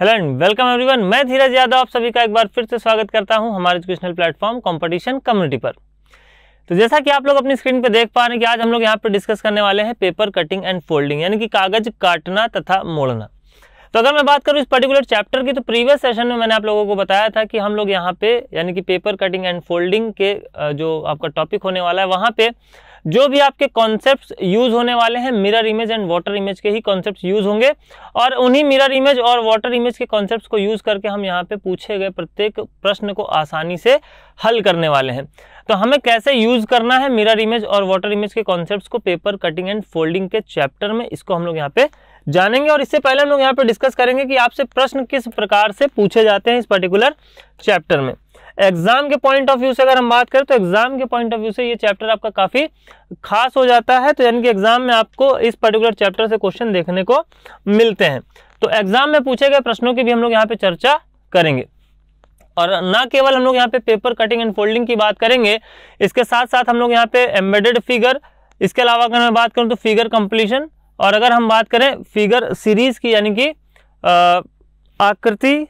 hello and welcome everyone मैं धीरज यादव आप सभी का एक बार फिर से स्वागत करता हूं हमारे एजुकेशनल प्लेटफॉर्म कंपटीशन कम्युनिटी पर तो जैसा कि आप लोग अपनी स्क्रीन पर देख पा रहे हैं कि आज हम लोग यहाँ पर डिस्कस करने वाले हैं पेपर कटिंग एंड फोल्डिंग यानी कि कागज काटना तथा मोड़ना तो अगर मैं बात करूँ इस पर्टिकुलर चैप्टर की तो प्रीवियस सेशन में मैंने आप लोगों को बताया था कि हम लोग यहाँ पे यानी कि पेपर कटिंग एंड फोल्डिंग के जो आपका टॉपिक होने वाला है वहाँ पे जो भी आपके कॉन्सेप्ट्स यूज होने वाले हैं mirror image and water image के ही कॉन्सेप्ट्स यूज होंगे और उन्हीं मिरर इमेज और वाटर इमेज के कॉन्सेप्ट्स को यूज करके हम यहाँ पे पूछे गए प्रत्येक प्रश्न को आसानी से हल करने वाले हैं तो हमें कैसे यूज करना है मिरर इमेज और वाटर इमेज के कॉन्सेप्ट को पेपर कटिंग एंड फोल्डिंग के चैप्टर में इसको हम लोग यहाँ पे जानेंगे और इससे पहले हम लोग यहाँ पे डिस्कस करेंगे कि आपसे प्रश्न किस प्रकार से पूछे जाते हैं इस पर्टिकुलर चैप्टर में एग्जाम के पॉइंट ऑफ व्यू से अगर हम बात करें तो एग्जाम के पॉइंट ऑफ व्यू से ये चैप्टर आपका काफ़ी खास हो जाता है तो यानी कि एग्जाम में आपको इस पर्टिकुलर चैप्टर से क्वेश्चन देखने को मिलते हैं तो एग्जाम में पूछे गए प्रश्नों की भी हम लोग यहाँ पे चर्चा करेंगे और ना केवल हम लोग यहाँ पे पेपर कटिंग एंड फोल्डिंग की बात करेंगे इसके साथ साथ हम लोग यहाँ पे एम्बेडेड फिगर इसके अलावा अगर मैं बात करूँ तो फिगर कंप्लीशन और अगर हम बात करें फिगर सीरीज की यानी कि आकृति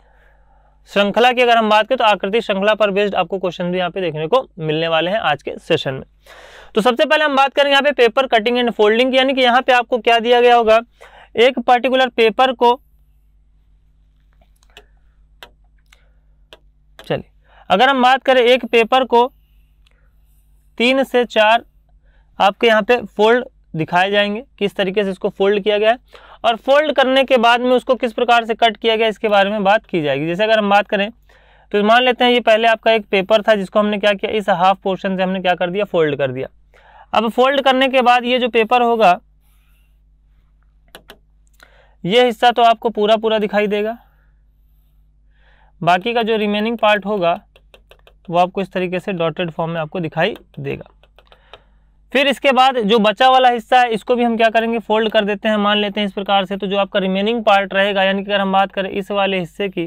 श्रृंखला की अगर हम बात करें तो आकृति श्रृंखला पर बेस्ड आपको क्वेश्चन भी यहाँ पे देखने को मिलने वाले हैं आज के सेशन में तो सबसे पहले हम बात करें यहाँ पे पेपर कटिंग एंड फोल्डिंग की यानी कि यहाँ पे आपको क्या दिया गया होगा एक पर्टिकुलर पेपर को चलिए अगर हम बात करें एक पेपर को तीन से चार आपके यहाँ पे फोल्ड दिखाए जाएंगे किस तरीके से इसको फोल्ड किया गया है और फोल्ड करने के बाद में उसको किस प्रकार से कट किया गया इसके बारे में बात की जाएगी जैसे अगर हम बात करें तो मान लेते हैं ये पहले आपका एक पेपर था जिसको हमने क्या किया इस हाफ पोर्शन से हमने क्या कर दिया फोल्ड कर दिया अब फोल्ड करने के बाद ये जो पेपर होगा ये हिस्सा तो आपको पूरा पूरा दिखाई देगा बाकी का जो रिमेनिंग पार्ट होगा वो आपको इस तरीके से डॉटेड फॉर्म में आपको दिखाई देगा फिर इसके बाद जो बचा वाला हिस्सा है इसको भी हम क्या करेंगे फोल्ड कर देते हैं मान लेते हैं इस प्रकार से तो जो आपका रिमेनिंग पार्ट रहेगा यानी कि अगर हम बात करें इस वाले हिस्से की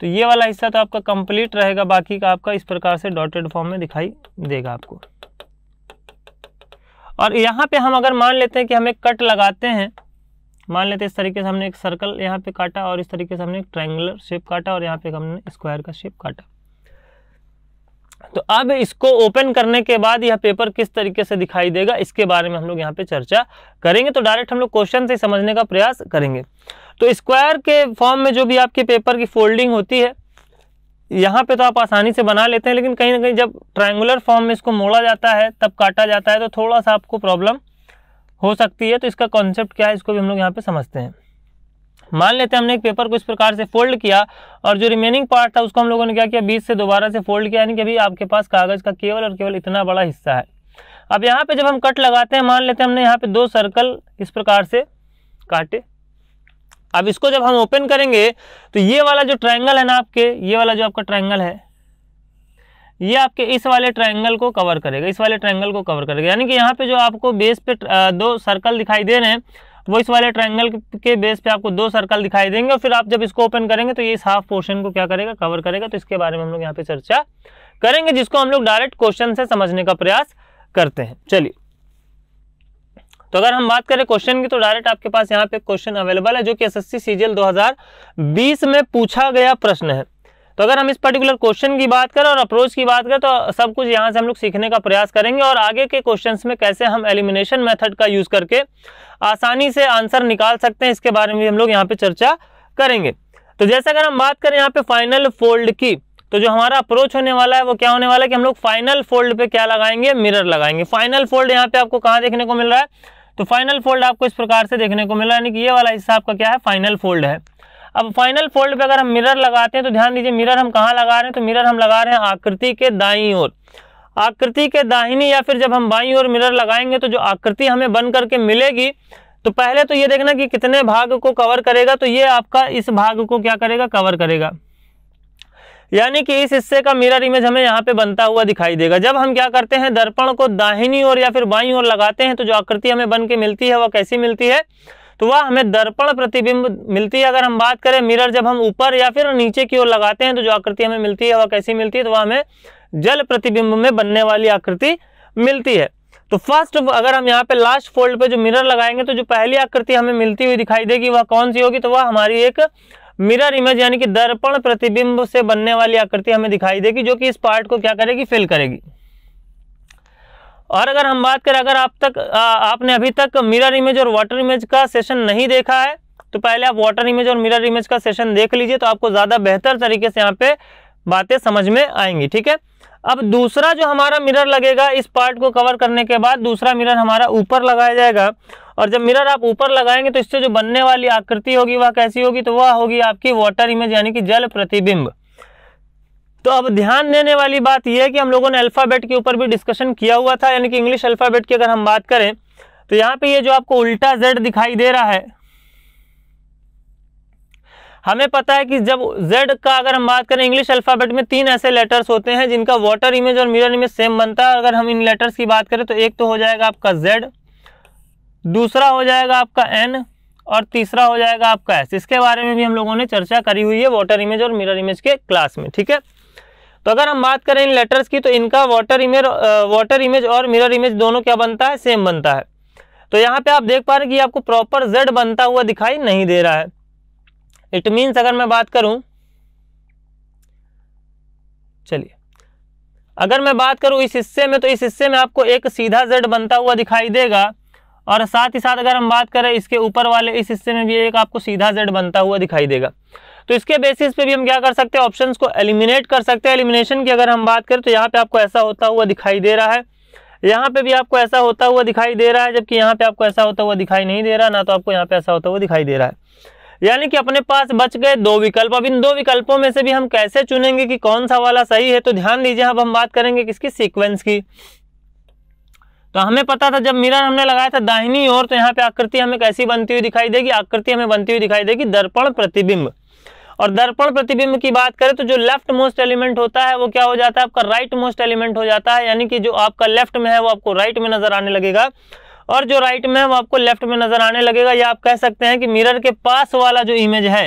तो ये वाला हिस्सा तो आपका कंप्लीट रहेगा बाकी का आपका इस प्रकार से डॉटेड फॉर्म में दिखाई देगा आपको और यहाँ पे हम अगर मान लेते हैं कि हम एक कट लगाते हैं मान लेते हैं इस तरीके से हमने एक सर्कल यहाँ पे काटा और इस तरीके से हमने एक ट्रायंगुलर शेप काटा और यहाँ पे हमने स्क्वायर का शेप काटा तो अब इसको ओपन करने के बाद यह पेपर किस तरीके से दिखाई देगा इसके बारे में हम लोग यहाँ पे चर्चा करेंगे तो डायरेक्ट हम लोग क्वेश्चन से समझने का प्रयास करेंगे तो स्क्वायर के फॉर्म में जो भी आपके पेपर की फोल्डिंग होती है यहाँ पे तो आप आसानी से बना लेते हैं लेकिन कहीं ना कहीं जब ट्राइंगुलर फॉर्म में इसको मोड़ा जाता है तब काटा जाता है तो थोड़ा सा आपको प्रॉब्लम हो सकती है तो इसका कॉन्सेप्ट क्या है इसको भी हम लोग यहाँ पे समझते हैं मान लेते हैं हमने एक पेपर को इस प्रकार से फोल्ड किया और जो रिमेनिंग पार्ट था उसको हम लोगों ने क्या किया बीच से दोबारा से फोल्ड किया यानी कि अभी आपके पास कागज़ का केवल और केवल इतना बड़ा हिस्सा है अब यहाँ पे जब हम कट लगाते हैं मान लेते हैं हमने यहाँ पे दो सर्कल इस प्रकार से काटे अब इसको जब हम ओपन करेंगे तो ये वाला जो ट्राइंगल है ना आपके ये वाला जो आपका ट्राइंगल है ये आपके इस वाले ट्राइंगल को कवर करेगा इस वाले ट्राइंगल को कवर करेगा यानी कि यहाँ पे जो आपको बेस पे दो सर्कल दिखाई दे रहे हैं तो इस वाले ट्रायंगल के बेस पे आपको दो सर्कल दिखाई देंगे और फिर आप जब इसको ओपन करेंगे तो ये इस हाफ पोर्शन को क्या करेगा कवर करेगा तो इसके बारे में हम लोग यहाँ पे चर्चा करेंगे जिसको हम लोग डायरेक्ट क्वेश्चन से समझने का प्रयास करते हैं चलिए तो अगर हम बात करें क्वेश्चन की तो डायरेक्ट आपके पास यहाँ पे क्वेश्चन अवेलेबल है जो कि एसएससी सीजीएल बीस में पूछा गया प्रश्न है तो अगर हम इस पर्टिकुलर क्वेश्चन की बात करें और अप्रोच की बात करें तो सब कुछ यहाँ से हम लोग सीखने का प्रयास करेंगे और आगे के क्वेश्चन में कैसे हम एलिमिनेशन मेथड का यूज़ करके आसानी से आंसर निकाल सकते हैं इसके बारे में भी हम लोग यहाँ पर चर्चा करेंगे तो जैसे अगर हम बात करें यहाँ पे फाइनल फोल्ड की तो जो हमारा अप्रोच होने वाला है वो क्या होने वाला है कि हम लोग फाइनल फोल्ड पे क्या लगाएंगे मिरर लगाएंगे फाइनल फोल्ड यहाँ पे आपको कहाँ देखने को मिल रहा है तो फाइनल फोल्ड आपको इस प्रकार से देखने को मिल रहा है यानी कि ये वाला हिस्सा आपका क्या है फाइनल फोल्ड है अब फाइनल फोल्ड पे अगर हम मिरर लगाते हैं तो ध्यान दीजिए मिरर हम कहाँ लगा रहे हैं तो मिरर हम लगा रहे हैं आकृति के दाई ओर आकृति के दाहिनी या फिर जब हम बाई और मिरर लगाएंगे तो जो आकृति हमें बन करके मिलेगी तो पहले तो ये देखना कि कितने भाग को कवर करेगा तो ये आपका इस भाग को क्या करेगा कवर करेगा यानी कि इस हिस्से का मिरर इमेज हमें यहाँ पे बनता हुआ दिखाई देगा जब हम क्या करते हैं दर्पण को दाहिनी ओर या फिर बाई ओर लगाते हैं तो जो आकृति हमें बन के मिलती है वह कैसी मिलती है तो वह हमें दर्पण प्रतिबिंब मिलती है अगर हम बात करें मिरर जब हम ऊपर या फिर नीचे की ओर लगाते हैं तो जो आकृति हमें मिलती है वह कैसी मिलती है तो वह हमें जल प्रतिबिंब में बनने वाली आकृति मिलती है तो फर्स्ट अगर हम यहाँ पे लास्ट फोल्ड पे जो मिरर लगाएंगे तो जो पहली आकृति हमें मिलती हुई दिखाई देगी वह कौन सी होगी तो वह हमारी एक मिरर इमेज यानी कि दर्पण प्रतिबिंब से बनने वाली आकृति हमें दिखाई देगी जो कि इस पार्ट को क्या करेगी फिल करेगी और अगर हम बात करें अगर आप तक आ, आपने अभी तक मिरर इमेज और वाटर इमेज का सेशन नहीं देखा है तो पहले आप वाटर इमेज और मिरर इमेज का सेशन देख लीजिए तो आपको ज़्यादा बेहतर तरीके से यहाँ पे बातें समझ में आएंगी ठीक है अब दूसरा जो हमारा मिरर लगेगा इस पार्ट को कवर करने के बाद दूसरा मिरर हमारा ऊपर लगाया जाएगा और जब मिरर आप ऊपर लगाएंगे तो इससे जो बनने वाली आकृति होगी वह कैसी होगी तो वह होगी आपकी वाटर इमेज यानी कि जल प्रतिबिंब तो अब ध्यान देने वाली बात यह है कि हम लोगों ने अल्फ़ाबेट के ऊपर भी डिस्कशन किया हुआ था यानी कि इंग्लिश अल्फ़ाबेट की अगर हम बात करें तो यहाँ पे ये जो आपको उल्टा जेड दिखाई दे रहा है हमें पता है कि जब जेड का अगर हम बात करें इंग्लिश अल्फ़ाबेट में तीन ऐसे लेटर्स होते हैं जिनका वाटर इमेज और मिरर इमेज सेम बनता है अगर हम इन लेटर्स की बात करें तो एक तो हो जाएगा आपका जेड दूसरा हो जाएगा आपका एन और तीसरा हो जाएगा आपका एस इसके बारे में भी हम लोगों ने चर्चा करी हुई है वाटर इमेज और मिरर इमेज के क्लास में ठीक है तो अगर हम बात करें इन लेटर्स की तो इनका वाटर इमेज वाटर इमेज और मिरर इमेज दोनों क्या बनता है सेम बनता है तो यहाँ पे आप देख पा रहे हैं कि आपको प्रॉपर जेड बनता हुआ दिखाई नहीं दे रहा है इट मीन्स अगर मैं बात करूं चलिए अगर मैं बात करूं इस हिस्से में तो इस हिस्से में आपको एक सीधा जेड बनता हुआ दिखाई देगा और साथ ही साथ अगर हम बात करें इसके ऊपर वाले इस हिस्से में भी एक आपको सीधा जेड बनता हुआ दिखाई देगा तो इसके बेसिस पे भी हम क्या कर सकते हैं ऑप्शन को एलिमिनेट कर सकते हैं एलिमिनेशन की अगर हम बात करें तो यहाँ पे आपको ऐसा होता हुआ दिखाई दे रहा है यहाँ पे भी आपको ऐसा होता हुआ दिखाई दे रहा है जबकि यहाँ पे आपको ऐसा होता हुआ दिखाई नहीं दे रहा ना तो आपको यहाँ पे ऐसा होता हुआ दिखाई दे रहा है यानी कि अपने पास बच गए दो विकल्प अब इन दो विकल्पों में से भी हम कैसे चुनेंगे कि कौन सा वाला सही है तो ध्यान दीजिए अब हम बात करेंगे किसकी सीक्वेंस की तो हमें पता था जब मिरर हमने लगाया था दाहिनी ओर तो यहाँ पे आकृति हमें कैसी बनती हुई दिखाई देगी आकृति हमें बनती हुई दिखाई देगी दर्पण प्रतिबिंब और दर्पण प्रतिबिंब की बात करें तो जो लेफ्ट मोस्ट एलिमेंट होता है वो क्या हो जाता है आपका राइट मोस्ट एलिमेंट हो जाता है यानी कि जो आपका लेफ्ट में है वो आपको राइट में नजर आने लगेगा और जो राइट में है वो आपको लेफ्ट में नजर आने लगेगा या आप कह सकते हैं कि मिरर के पास वाला जो इमेज है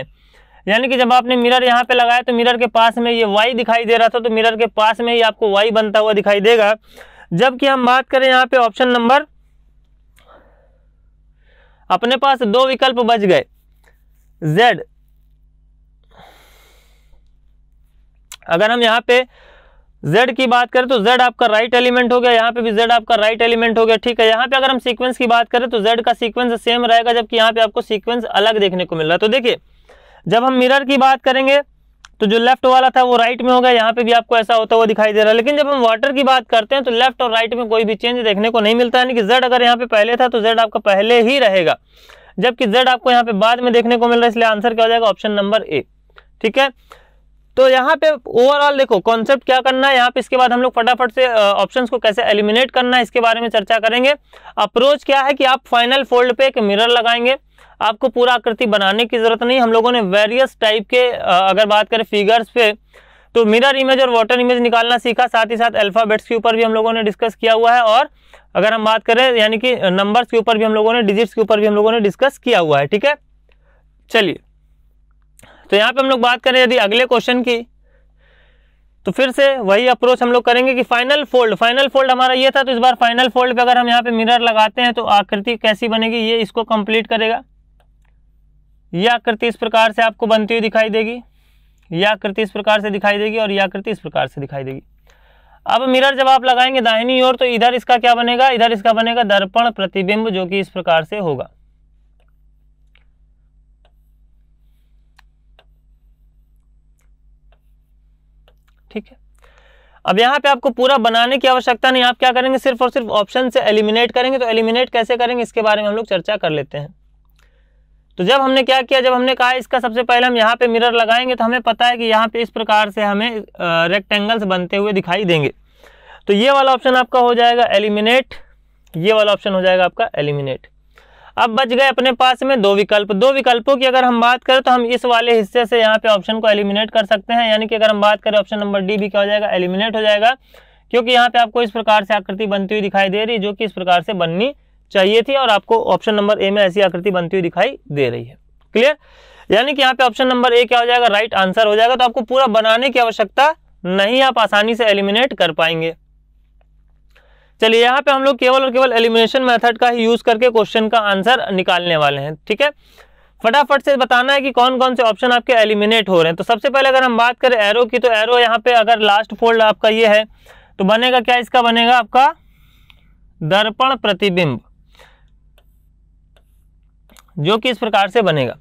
यानी कि जब आपने मिरर यहाँ पे लगाया तो मिरर के पास में ये वाई दिखाई दे रहा था तो मिरर के पास में ही आपको वाई बनता हुआ दिखाई देगा जबकि हम बात करें यहाँ पे ऑप्शन नंबर अपने पास दो विकल्प बच गए जेड अगर हम यहाँ पे z की बात करें तो z आपका राइट एलिमेंट हो गया यहाँ पे भी z आपका राइट एलिमेंट हो गया ठीक है यहाँ पे अगर हम सीक्वेंस की बात करें तो z का सीक्वेंस सेम रहेगा जबकि यहाँ पे आपको सीक्वेंस अलग देखने को मिल रहा है तो देखिए जब हम मिरर की बात करेंगे तो जो लेफ्ट वाला था वो राइट में होगा यहाँ पे भी आपको ऐसा होता हुआ दिखाई दे रहा है लेकिन जब हम वाटर की बात करते हैं तो लेफ्ट और राइट में कोई भी चेंज देखने को नहीं मिलता यानी कि जेड अगर यहाँ पे पहले था तो जेड आपका पहले ही रहेगा जबकि जेड आपको यहाँ पे बाद में देखने को मिल रहा है इसलिए आंसर क्या हो जाएगा ऑप्शन नंबर ए ठीक है तो यहाँ पे ओवरऑल देखो कॉन्सेप्ट क्या करना है यहाँ पे इसके बाद हम लोग फटाफट से ऑप्शन को कैसे एलिमिनेट करना है इसके बारे में चर्चा करेंगे अप्रोच क्या है कि आप फाइनल फोल्ड पे एक मिरर लगाएंगे आपको पूरा आकृति बनाने की जरूरत नहीं हम लोगों ने वेरियस टाइप के अगर बात करें फिगर्स पे तो मिरर इमेज और वाटर इमेज निकालना सीखा साथ ही साथ अल्फ़ाबेट्स के ऊपर भी हम लोगों ने डिस्कस किया हुआ है और अगर हम बात करें यानी कि नंबर्स के ऊपर भी हम लोगों ने डिजिट्स के ऊपर भी हम लोगों ने डिस्कस किया हुआ है ठीक है चलिए तो यहाँ पे हम लोग बात करें यदि अगले क्वेश्चन की तो फिर से वही अप्रोच हम लोग करेंगे कि फाइनल फोल्ड फाइनल फोल्ड हमारा ये था तो इस बार फाइनल फोल्ड पे अगर हम यहाँ पे मिरर लगाते हैं तो आकृति कैसी बनेगी ये इसको कंप्लीट करेगा ये आकृति इस प्रकार से आपको बनती हुई दिखाई देगी ये आकृति इस प्रकार से दिखाई देगी और ये आकृति इस प्रकार से दिखाई देगी अब मिरर जब आप लगाएंगे दाहिनी ओर तो इधर इसका क्या बनेगा इधर इसका बनेगा दर्पण प्रतिबिंब जो कि इस प्रकार से होगा ठीक है अब यहाँ पे आपको पूरा बनाने की आवश्यकता नहीं आप क्या करेंगे सिर्फ और सिर्फ ऑप्शन से एलिमिनेट करेंगे तो एलिमिनेट कैसे करेंगे इसके बारे में हम लोग चर्चा कर लेते हैं तो जब हमने क्या किया जब हमने कहा इसका सबसे पहले हम यहाँ पे मिरर लगाएंगे तो हमें पता है कि यहाँ पे इस प्रकार से हमें रेक्टेंगल्स बनते हुए दिखाई देंगे तो ये वाला ऑप्शन आपका हो जाएगा एलिमिनेट ये वाला ऑप्शन हो जाएगा आपका एलिमिनेट अब बच गए अपने पास में दो विकल्प दो विकल्पों की अगर हम बात करें तो हम इस वाले हिस्से से यहाँ पे ऑप्शन को एलिमिनेट कर सकते हैं यानी कि अगर हम बात करें ऑप्शन नंबर डी भी क्या हो जाएगा एलिमिनेट हो जाएगा क्योंकि यहाँ पे आपको इस प्रकार से आकृति बनती हुई दिखाई दे रही है जो कि इस प्रकार से बननी चाहिए थी और आपको ऑप्शन नंबर ए में ऐसी आकृति बनती हुई दिखाई दे रही है क्लियर यानी कि यहाँ पे ऑप्शन नंबर ए क्या हो जाएगा राइट आंसर हो जाएगा तो आपको पूरा बनाने की आवश्यकता नहीं आप आसानी से एलिमिनेट कर पाएंगे चलिए यहाँ पे हम लोग केवल और केवल एलिमिनेशन मेथड का ही यूज करके क्वेश्चन का आंसर निकालने वाले हैं ठीक है फटाफट से बताना है कि कौन कौन से ऑप्शन आपके एलिमिनेट हो रहे हैं तो सबसे पहले अगर हम बात करें एरो की तो एरो यहाँ पे अगर लास्ट फोल्ड आपका ये है तो बनेगा क्या इसका बनेगा आपका दर्पण प्रतिबिंब जो कि इस प्रकार से बनेगा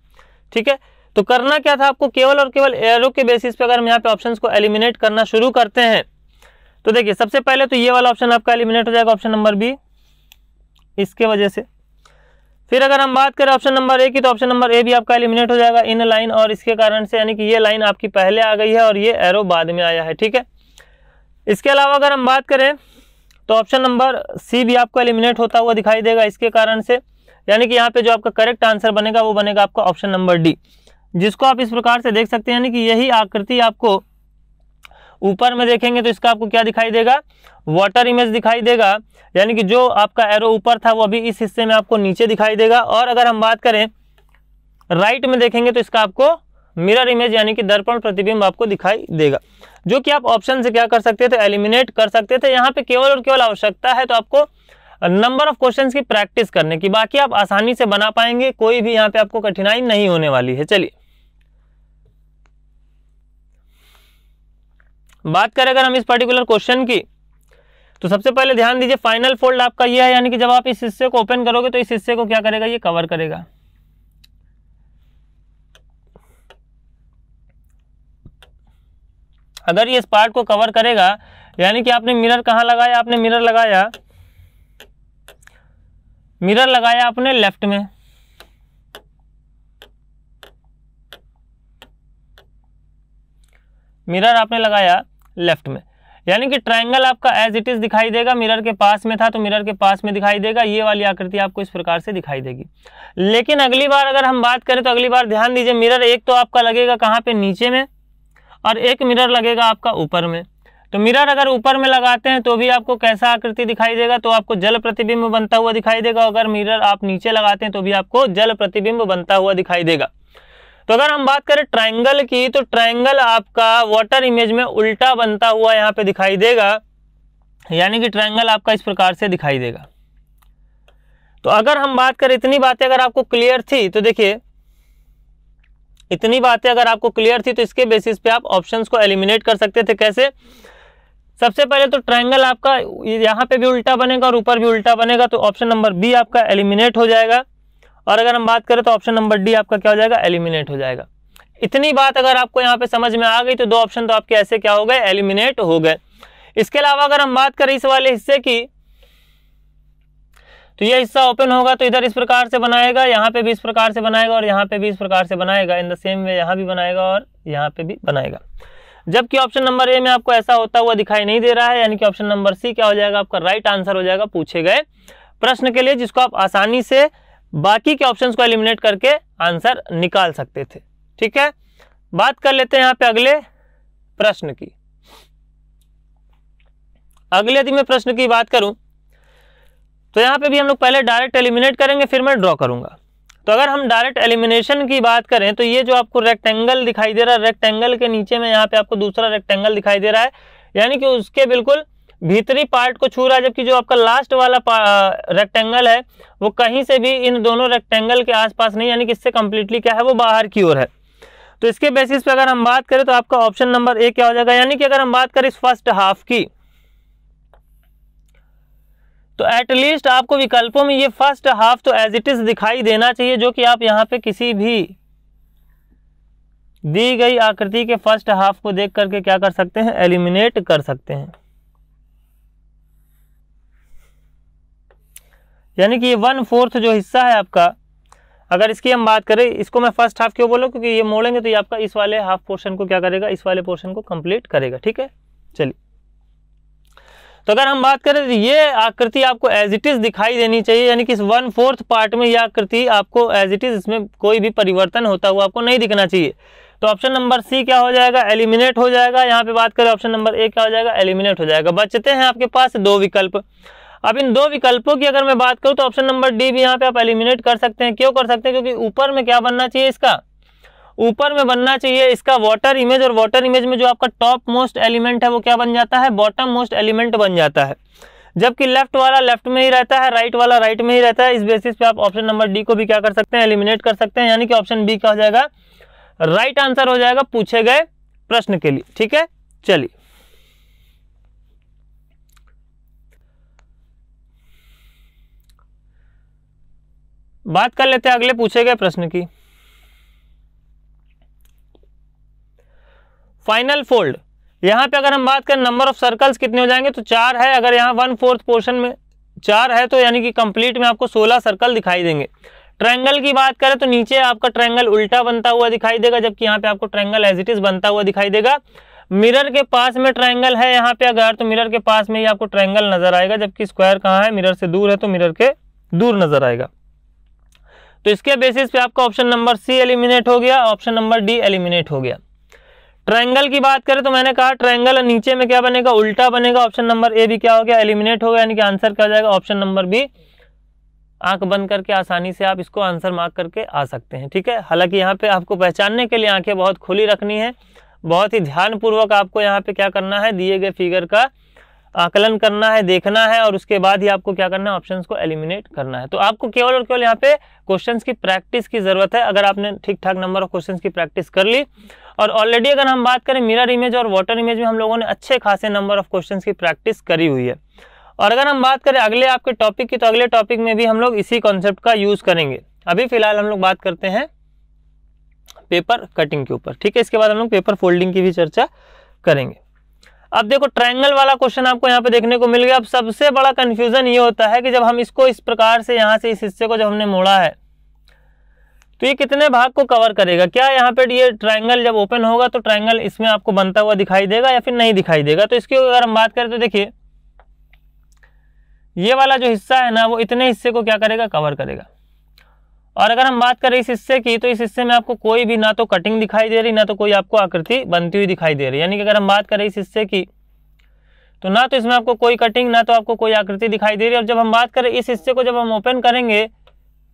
ठीक है तो करना क्या था आपको केवल और केवल एरो के बेसिस पे अगर हम यहाँ पे ऑप्शंस को एलिमिनेट करना शुरू करते हैं तो देखिए सबसे पहले तो ये वाला ऑप्शन आपका एलिमिनेट हो जाएगा ऑप्शन नंबर बी इसके वजह से फिर अगर हम बात करें ऑप्शन नंबर ए की तो ऑप्शन नंबर ए भी आपका एलिमिनेट हो जाएगा इन लाइन और इसके कारण से यानी कि ये लाइन आपकी पहले आ गई है और ये एरो बाद में आया है ठीक है इसके अलावा अगर हम बात करें तो ऑप्शन नंबर सी भी आपको एलिमिनेट होता हुआ दिखाई देगा इसके कारण से यानी कि यहाँ पे जो आपका करेक्ट आंसर बनेगा वो बनेगा आपका ऑप्शन नंबर डी जिसको आप इस प्रकार से देख सकते हैं यानी कि यही आकृति आपको ऊपर में देखेंगे तो इसका आपको क्या दिखाई देगा वाटर इमेज दिखाई देगा यानी कि जो आपका एरो ऊपर था वो अभी इस हिस्से में आपको नीचे दिखाई देगा और अगर हम बात करें राइट में देखेंगे तो इसका आपको मिरर इमेज यानी कि दर्पण प्रतिबिंब आपको दिखाई देगा जो कि आप ऑप्शन से क्या कर सकते थे एलिमिनेट कर सकते थे यहाँ पे केवल और केवल आवश्यकता है तो आपको नंबर ऑफ क्वेश्चंस की प्रैक्टिस करने की बाकी आप आसानी से बना पाएंगे कोई भी यहाँ पे आपको कठिनाई नहीं होने वाली है चलिए बात करें अगर हम इस पर्टिकुलर क्वेश्चन की तो सबसे पहले ध्यान दीजिए फाइनल फोल्ड आपका यह है यानी कि जब आप इस हिस्से को ओपन करोगे तो इस हिस्से को क्या करेगा ये कवर करेगा अगर ये इस पार्ट को कवर करेगा यानी कि आपने मिरर कहाँ लगाया आपने मिरर लगाया मिरर लगाया आपने लेफ्ट में मिरर आपने लगाया लेफ्ट में यानी कि ट्रायंगल आपका एज इट इज़ दिखाई देगा मिरर के पास में था तो मिरर के पास में दिखाई देगा ये वाली आकृति आपको इस प्रकार से दिखाई देगी लेकिन अगली बार अगर हम बात करें तो अगली बार ध्यान दीजिए मिरर एक तो आपका लगेगा कहाँ पे नीचे में और एक मिरर लगेगा आपका ऊपर में तो मिरर अगर ऊपर में लगाते हैं तो भी आपको कैसा आकृति दिखाई देगा तो आपको जल प्रतिबिंब बनता हुआ दिखाई देगा अगर मिरर आप नीचे लगाते हैं तो भी आपको जल प्रतिबिंब बनता हुआ दिखाई देगा तो अगर हम बात करें ट्राइंगल की तो ट्राइंगल आपका वाटर इमेज में उल्टा बनता हुआ यहाँ पे दिखाई देगा यानी कि ट्राइंगल आपका इस प्रकार से दिखाई देगा तो अगर हम बात करें इतनी बातें अगर आपको क्लियर थी तो देखिए इतनी बातें अगर आपको क्लियर थी तो इसके बेसिस पे आप ऑप्शंस को एलिमिनेट कर सकते थे कैसे सबसे पहले तो ट्रायंगल आपका यहाँ पे भी उल्टा बनेगा और ऊपर भी उल्टा बनेगा तो ऑप्शन नंबर बी आपका एलिमिनेट हो जाएगा और अगर हम बात करें तो ऑप्शन नंबर डी आपका क्या हो जाएगा एलिमिनेट हो जाएगा इतनी बात अगर आपको यहाँ पे समझ में आ गई तो दो ऑप्शन तो आपके ऐसे क्या हो गए एलिमिनेट हो गए इसके अलावा अगर हम बात करें इस वाले हिस्से की तो ये हिस्सा ओपन होगा तो इधर इस प्रकार से बनाएगा यहाँ पे भी इस प्रकार से बनाएगा और यहाँ पे भी इस प्रकार से बनाएगा इन द सेम वे यहाँ भी बनाएगा और यहाँ पे भी बनाएगा जबकि ऑप्शन नंबर ए में आपको ऐसा होता हुआ दिखाई नहीं दे रहा है यानी कि ऑप्शन नंबर सी क्या हो जाएगा आपका राइट आंसर हो जाएगा पूछे गए प्रश्न के लिए जिसको आप आसानी से बाकी के ऑप्शंस को एलिमिनेट करके आंसर निकाल सकते थे ठीक है बात कर लेते हैं यहां पे अगले प्रश्न की अगले यदि मैं प्रश्न की बात करूं तो यहां पे भी हम लोग पहले डायरेक्ट एलिमिनेट करेंगे फिर मैं ड्रॉ करूंगा तो अगर हम डायरेक्ट एलिमिनेशन की बात करें तो ये जो आपको रेक्टेंगल दिखाई दे रहा है रेक्टेंगल के नीचे में यहाँ पे आपको दूसरा रेक्टेंगल दिखाई दे रहा है यानी कि उसके बिल्कुल भीतरी पार्ट को छू रहा है जबकि जो आपका लास्ट वाला रेक्टेंगल है वो कहीं से भी इन दोनों रेक्टेंगल के आसपास नहीं यानी कि इससे कम्प्लीटली क्या है वो बाहर की ओर है तो इसके बेसिस पे अगर हम बात करें तो आपका ऑप्शन नंबर ए क्या हो जाएगा यानी कि अगर हम बात करें इस फर्स्ट हाफ की तो एटलीस्ट आपको विकल्पों में ये फर्स्ट हाफ तो एज इट इज दिखाई देना चाहिए जो कि आप यहाँ पे किसी भी दी गई आकृति के फर्स्ट हाफ को देख करके क्या कर सकते हैं एलिमिनेट कर सकते हैं यानी कि ये वन फोर्थ जो हिस्सा है आपका अगर इसकी हम बात करें इसको मैं फर्स्ट हाफ क्यों बोलूँ क्योंकि ये मोड़ेंगे तो ये आपका इस वाले हाफ पोर्शन को क्या करेगा इस वाले पोर्शन को कंप्लीट करेगा ठीक है चलिए तो अगर हम बात करें तो ये आकृति आपको एज इट इज़ दिखाई देनी चाहिए यानी कि इस वन फोर्थ पार्ट में यह आकृति आपको एज इट इज़ इसमें कोई भी परिवर्तन होता हुआ आपको नहीं दिखना चाहिए तो ऑप्शन नंबर सी क्या हो जाएगा एलिमिनेट हो जाएगा यहाँ पे बात करें ऑप्शन नंबर ए क्या हो जाएगा एलिमिनेट हो जाएगा बचते हैं आपके पास दो विकल्प अब इन दो विकल्पों की अगर मैं बात करूँ तो ऑप्शन नंबर डी भी यहाँ पे आप एलिमिनेट कर सकते हैं क्यों कर सकते हैं क्योंकि ऊपर में क्या बनना चाहिए इसका ऊपर में बनना चाहिए इसका वाटर इमेज और वाटर इमेज में जो आपका टॉप मोस्ट एलिमेंट है वो क्या बन जाता है बॉटम मोस्ट एलिमेंट बन जाता है जबकि लेफ्ट वाला लेफ्ट में ही रहता है राइट वाला राइट में ही रहता है इस बेसिस पे आप ऑप्शन नंबर डी को भी क्या कर सकते हैं एलिमिनेट कर सकते हैं यानी कि ऑप्शन बी क्या हो जाएगा राइट आंसर हो जाएगा पूछे गए प्रश्न के लिए ठीक है चलिए बात कर लेते हैं अगले पूछे गए प्रश्न की फाइनल फोल्ड यहाँ पे अगर हम बात करें नंबर ऑफ सर्कल्स कितने हो जाएंगे तो चार है अगर यहां वन फोर्थ पोर्शन में चार है तो यानी कि कंप्लीट में आपको सोलह सर्कल दिखाई देंगे ट्रायंगल की बात करें तो नीचे आपका ट्रायंगल उल्टा बनता हुआ दिखाई देगा जबकि यहाँ पे आपको ट्रायंगल एज इट इज बनता हुआ दिखाई देगा मिरर के पास में ट्रायंगल है यहाँ पे अगर तो मिरर के पास में ही आपको ट्रायंगल नजर आएगा जबकि स्क्वायर कहाँ है मिरर से दूर है तो मिरर के दूर नजर आएगा तो इसके बेसिस पे आपका ऑप्शन नंबर सी एलिमिनेट हो गया ऑप्शन नंबर डी एलिमिनेट हो गया ट्रायंगल की बात करें तो मैंने कहा ट्रायंगल नीचे में क्या बनेगा उल्टा बनेगा ऑप्शन नंबर ए भी क्या हो गया एलिमिनेट हो गया यानी कि आंसर क्या जाएगा ऑप्शन नंबर बी आंख बंद करके आसानी से आप इसको आंसर मार्क करके आ सकते हैं ठीक है हालांकि यहाँ पे आपको पहचानने के लिए आंखें बहुत खुली रखनी है बहुत ही ध्यानपूर्वक आपको यहाँ पे क्या करना है दिए गए फिगर का आकलन करना है देखना है और उसके बाद ही आपको क्या करना है ऑप्शंस को एलिमिनेट करना है तो आपको केवल और केवल यहाँ पे क्वेश्चंस की प्रैक्टिस की जरूरत है अगर आपने ठीक ठाक नंबर ऑफ क्वेश्चंस की प्रैक्टिस कर ली और ऑलरेडी अगर हम बात करें मिरर इमेज और वाटर इमेज में हम लोगों ने अच्छे खासे नंबर ऑफ क्वेश्चन की प्रैक्टिस करी हुई है और अगर हम बात करें अगले आपके टॉपिक की तो अगले टॉपिक में भी हम लोग इसी कॉन्सेप्ट का यूज़ करेंगे अभी फिलहाल हम लोग बात करते हैं पेपर कटिंग के ऊपर ठीक है इसके बाद हम लोग पेपर फोल्डिंग की भी चर्चा करेंगे अब देखो ट्रायंगल वाला क्वेश्चन आपको यहाँ पे देखने को मिल गया अब सबसे बड़ा कन्फ्यूजन ये होता है कि जब हम इसको इस प्रकार से यहाँ से इस हिस्से को जब हमने मोड़ा है तो ये कितने भाग को कवर करेगा क्या यहाँ पे ये ट्रायंगल जब ओपन होगा तो ट्रायंगल इसमें आपको बनता हुआ दिखाई देगा या फिर नहीं दिखाई देगा तो इसकी अगर हम बात करें तो देखिए ये वाला जो हिस्सा है ना वो इतने हिस्से को क्या करेगा कवर करेगा और अगर हम बात करें इस हिस्से की तो इस हिस्से में आपको कोई भी ना तो कटिंग दिखाई दे रही ना तो कोई आपको आकृति बनती हुई दिखाई दे रही यानी कि अगर हम बात करें इस हिस्से की तो ना तो इसमें आपको कोई कटिंग ना तो आपको कोई आकृति दिखाई दे रही है और जब हम बात करें इस हिस्से को जब हम ओपन करेंगे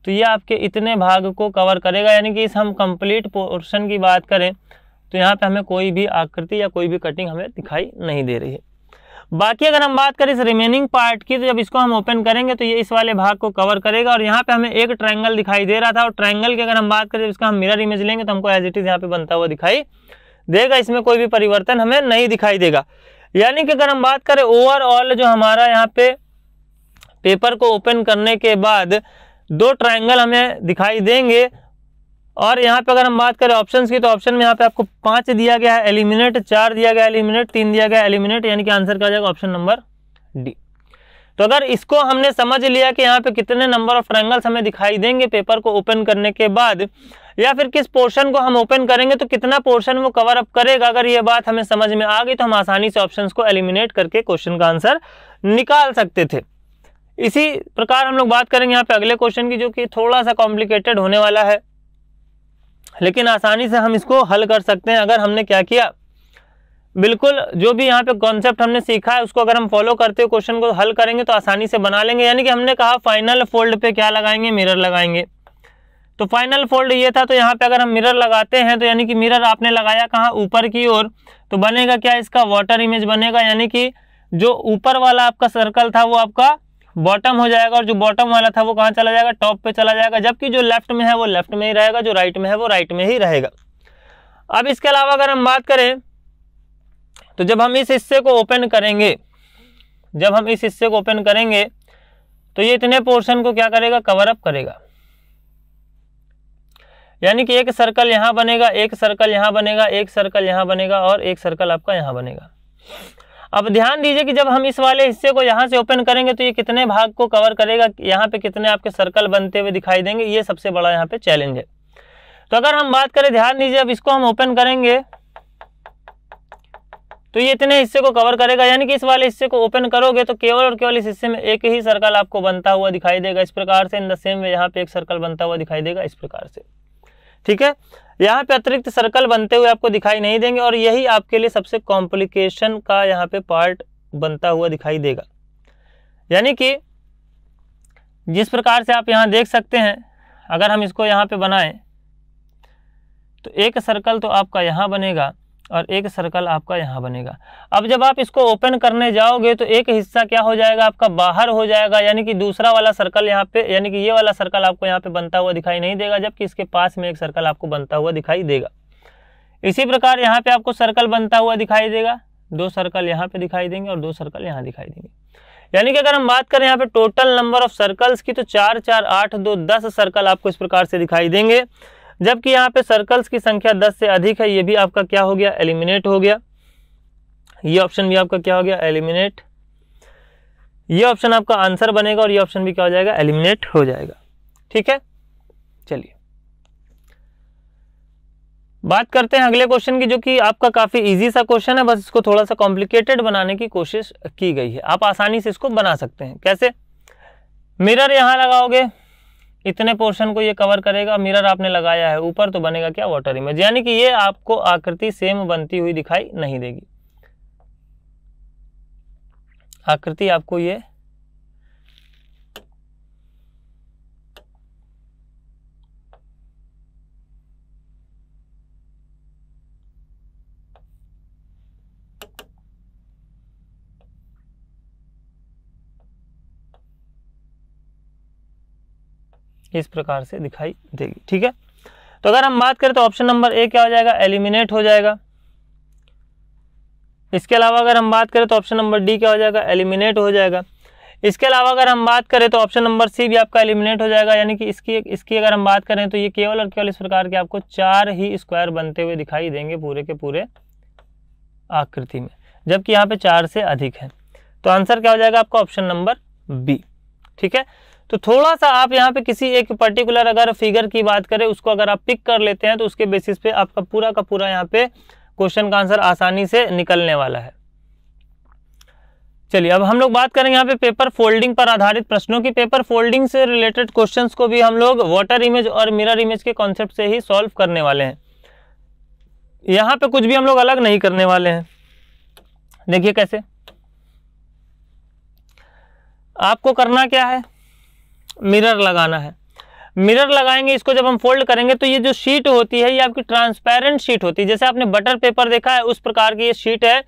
तो ये आपके इतने भाग को कवर करेगा यानी कि इस हम कंप्लीट पोर्शन की बात करें तो यहाँ पे हमें कोई भी आकृति या कोई भी कटिंग हमें दिखाई नहीं दे रही है बाकी अगर हम बात करें इस रिमेनिंग पार्ट की तो जब इसको हम ओपन करेंगे तो ये इस वाले भाग को कवर करेगा और यहाँ पे हमें एक ट्रायंगल दिखाई दे रहा था और ट्रायंगल की अगर हम बात करें इसका हम मिरर इमेज लेंगे तो हमको एज इट इज़ यहाँ पे बनता हुआ दिखाई देगा इसमें कोई भी परिवर्तन हमें नहीं दिखाई देगा यानी कि अगर हम बात करें ओवरऑल जो हमारा यहाँ पे पेपर को ओपन करने के बाद दो ट्राइंगल हमें दिखाई देंगे और यहाँ पे अगर हम बात करें ऑप्शंस की तो ऑप्शन में यहाँ पे आपको पाँच दिया गया है एलिमिनेट चार दिया गया एलिमिनेट तीन दिया गया एलिमिनेट यानी कि आंसर क्या जाएगा ऑप्शन नंबर डी तो अगर इसको हमने समझ लिया कि यहाँ पे कितने नंबर ऑफ ट्रायंगल्स हमें दिखाई देंगे पेपर को ओपन करने के बाद या फिर किस पोर्शन को हम ओपन करेंगे तो कितना पोर्शन वो कवर अप करेगा अगर ये बात हमें समझ में आ गई तो हम आसानी से ऑप्शन को एलिमिनेट करके क्वेश्चन का आंसर निकाल सकते थे इसी प्रकार हम लोग बात करेंगे यहाँ पे अगले क्वेश्चन की जो कि थोड़ा सा कॉम्प्लिकेटेड होने वाला है लेकिन आसानी से हम इसको हल कर सकते हैं अगर हमने क्या किया बिल्कुल जो भी यहाँ पे कॉन्सेप्ट हमने सीखा है उसको अगर हम फॉलो करते हुए क्वेश्चन को हल करेंगे तो आसानी से बना लेंगे यानी कि हमने कहा फाइनल फोल्ड पे क्या लगाएंगे मिरर लगाएंगे तो फाइनल फोल्ड ये था तो यहाँ पे अगर हम मिरर लगाते हैं तो यानी कि मिरर आपने लगाया कहाँ ऊपर की ओर तो बनेगा क्या इसका वाटर इमेज बनेगा यानी कि जो ऊपर वाला आपका सर्कल था वो आपका बॉटम हो जाएगा और जो बॉटम वाला था वो कहाँ चला जाएगा टॉप पे चला जाएगा जबकि जो लेफ्ट में है वो लेफ्ट में ही रहेगा जो राइट में है वो राइट में ही रहेगा अब इसके अलावा अगर हम बात करें तो जब हम इस हिस्से को ओपन करेंगे जब हम इस हिस्से को ओपन करेंगे तो ये इतने पोर्शन को क्या करेगा कवर अप करेगा यानी कि एक सर्कल यहाँ बनेगा एक सर्कल यहाँ बनेगा एक सर्कल यहाँ बनेगा और एक सर्कल आपका यहाँ बनेगा अब ध्यान दीजिए कि जब हम इस वाले हिस्से को यहाँ से ओपन करेंगे तो ये कितने भाग को कवर करेगा यहाँ पे कितने आपके सर्कल बनते हुए दिखाई देंगे ये सबसे बड़ा यहाँ पे चैलेंज है तो अगर हम बात करें ध्यान दीजिए अब इसको हम ओपन करेंगे तो ये इतने हिस्से को कवर करेगा यानी कि इस वाले हिस्से को ओपन करोगे तो केवल और केवल इस हिस्से में एक ही सर्कल आपको बनता हुआ दिखाई देगा इस प्रकार से इन द सेम वे यहाँ पे एक सर्कल बनता हुआ दिखाई देगा इस प्रकार से ठीक है यहाँ पे अतिरिक्त सर्कल बनते हुए आपको दिखाई नहीं देंगे और यही आपके लिए सबसे कॉम्प्लिकेशन का यहाँ पे पार्ट बनता हुआ दिखाई देगा यानी कि जिस प्रकार से आप यहाँ देख सकते हैं अगर हम इसको यहाँ पे बनाएं तो एक सर्कल तो आपका यहाँ बनेगा और एक सर्कल आपका यहाँ बनेगा अब जब आप इसको ओपन करने जाओगे तो एक हिस्सा क्या हो जाएगा आपका बाहर हो जाएगा यानी कि दूसरा वाला सर्कल यहाँ पे यानी कि ये वाला सर्कल आपको यहाँ पे बनता हुआ दिखाई नहीं देगा जबकि इसके पास में एक सर्कल आपको बनता हुआ दिखाई देगा इसी प्रकार यहाँ पे आपको सर्कल बनता हुआ दिखाई देगा दो सर्कल यहाँ पे दिखाई देंगे और दो सर्कल यहाँ दिखाई देंगे यानी कि अगर हम बात करें यहाँ पे टोटल नंबर ऑफ सर्कल्स की तो चार चार आठ दो दस सर्कल आपको इस प्रकार से दिखाई देंगे जबकि यहाँ पे सर्कल्स की संख्या दस से अधिक है ये भी आपका क्या हो गया एलिमिनेट हो गया ये ऑप्शन भी आपका क्या हो गया एलिमिनेट ये ऑप्शन आपका आंसर बनेगा और ये ऑप्शन भी क्या हो जाएगा एलिमिनेट हो जाएगा ठीक है चलिए बात करते हैं अगले क्वेश्चन की जो कि आपका काफ़ी इजी सा क्वेश्चन है बस इसको थोड़ा सा कॉम्प्लिकेटेड बनाने की कोशिश की गई है आप आसानी से इसको बना सकते हैं कैसे मिरर यहां लगाओगे इतने पोर्शन को ये कवर करेगा मिरर आपने लगाया है ऊपर तो बनेगा क्या वाटर इमेज यानी कि ये आपको आकृति सेम बनती हुई दिखाई नहीं देगी आकृति आपको ये इस प्रकार से दिखाई देगी ठीक है तो अगर हम बात करें तो ऑप्शन नंबर ए क्या हो जाएगा एलिमिनेट हो जाएगा इसके अलावा अगर हम बात करें तो ऑप्शन नंबर डी क्या हो जाएगा एलिमिनेट हो जाएगा इसके अलावा अगर हम बात करें तो ऑप्शन नंबर सी भी आपका एलिमिनेट हो जाएगा यानी कि इसकी इसकी अगर हम बात करें तो ये केवल और केवल इस प्रकार के आपको चार ही स्क्वायर बनते हुए दिखाई देंगे पूरे के पूरे आकृति में जबकि यहाँ पे चार से अधिक है तो आंसर क्या हो जाएगा आपका ऑप्शन नंबर बी ठीक है तो थोड़ा सा आप यहाँ पे किसी एक पर्टिकुलर अगर फिगर की बात करें उसको अगर आप पिक कर लेते हैं तो उसके बेसिस पे आपका पूरा का पूरा यहाँ पे क्वेश्चन का आंसर आसानी से निकलने वाला है चलिए अब हम लोग बात करें यहाँ पे पेपर फोल्डिंग पर आधारित प्रश्नों की पेपर फोल्डिंग से रिलेटेड क्वेश्चंस को भी हम लोग वाटर इमेज और मिरर इमेज के कॉन्सेप्ट से ही सॉल्व करने वाले हैं यहाँ पे कुछ भी हम लोग अलग नहीं करने वाले हैं देखिए कैसे आपको करना क्या है मिरर लगाना है मिरर लगाएंगे इसको जब हम फोल्ड करेंगे तो ये जो शीट होती है ये आपकी ट्रांसपेरेंट शीट होती है जैसे आपने बटर पेपर देखा है उस प्रकार की ये शीट है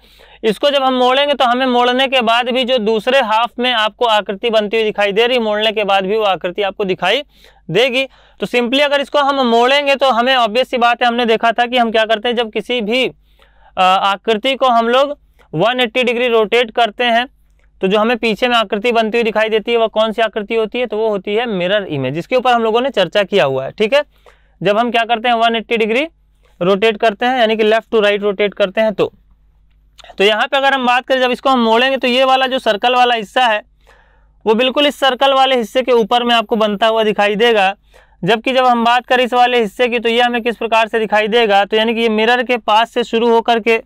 इसको जब हम मोड़ेंगे तो हमें मोड़ने के बाद भी जो दूसरे हाफ में आपको आकृति बनती हुई दिखाई दे रही मोड़ने के बाद भी वो आकृति आपको दिखाई देगी तो सिंपली अगर इसको हम मोड़ेंगे तो हमें ऑब्वियस सी बात है हमने देखा था कि हम क्या करते हैं जब किसी भी आकृति को हम लोग वन डिग्री रोटेट करते हैं तो जो हमें पीछे में आकृति बनती हुई दिखाई देती है वह कौन सी आकृति होती है तो वो होती है मिरर इमेज जिसके ऊपर हम लोगों ने चर्चा किया हुआ है ठीक है जब हम क्या करते हैं 180 डिग्री रोटेट करते हैं यानी कि लेफ्ट टू राइट रोटेट करते हैं तो तो यहाँ पे अगर हम बात करें जब इसको हम मोड़ेंगे तो ये वाला जो सर्कल वाला हिस्सा है वो बिल्कुल इस सर्कल वाले हिस्से के ऊपर में आपको बनता हुआ दिखाई देगा जबकि जब हम बात करें इस वाले हिस्से की तो ये हमें किस प्रकार से दिखाई देगा तो यानी कि ये मिरर के पास से शुरू होकर के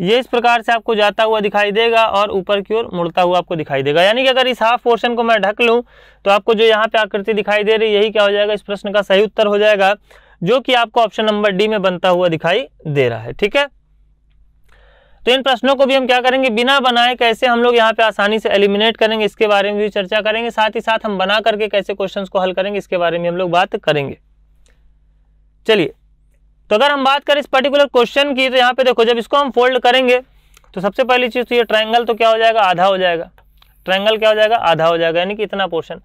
ये इस प्रकार से आपको जाता हुआ दिखाई देगा और ऊपर की ओर मुड़ता हुआ आपको दिखाई देगा यानी कि अगर इस हाफ पोर्शन को मैं ढक लूँ तो आपको जो यहाँ पे आकृति दिखाई दे रही यही क्या हो जाएगा इस प्रश्न का सही उत्तर हो जाएगा जो कि आपको ऑप्शन नंबर डी में बनता हुआ दिखाई दे रहा है ठीक है तो इन प्रश्नों को भी हम क्या करेंगे बिना बनाए कैसे हम लोग यहाँ पे आसानी से एलिमिनेट करेंगे इसके बारे में भी चर्चा करेंगे साथ ही साथ हम बना करके कैसे क्वेश्चंस को हल करेंगे इसके बारे में हम लोग बात करेंगे चलिए तो अगर हम बात करें इस पर्टिकुलर क्वेश्चन की तो यहाँ पे देखो जब इसको हम फोल्ड करेंगे तो सबसे पहली चीज़ तो ये ट्राइंगल तो क्या हो जाएगा आधा हो जाएगा ट्राइंगल क्या हो जाएगा आधा हो जाएगा यानी कि इतना पोर्शन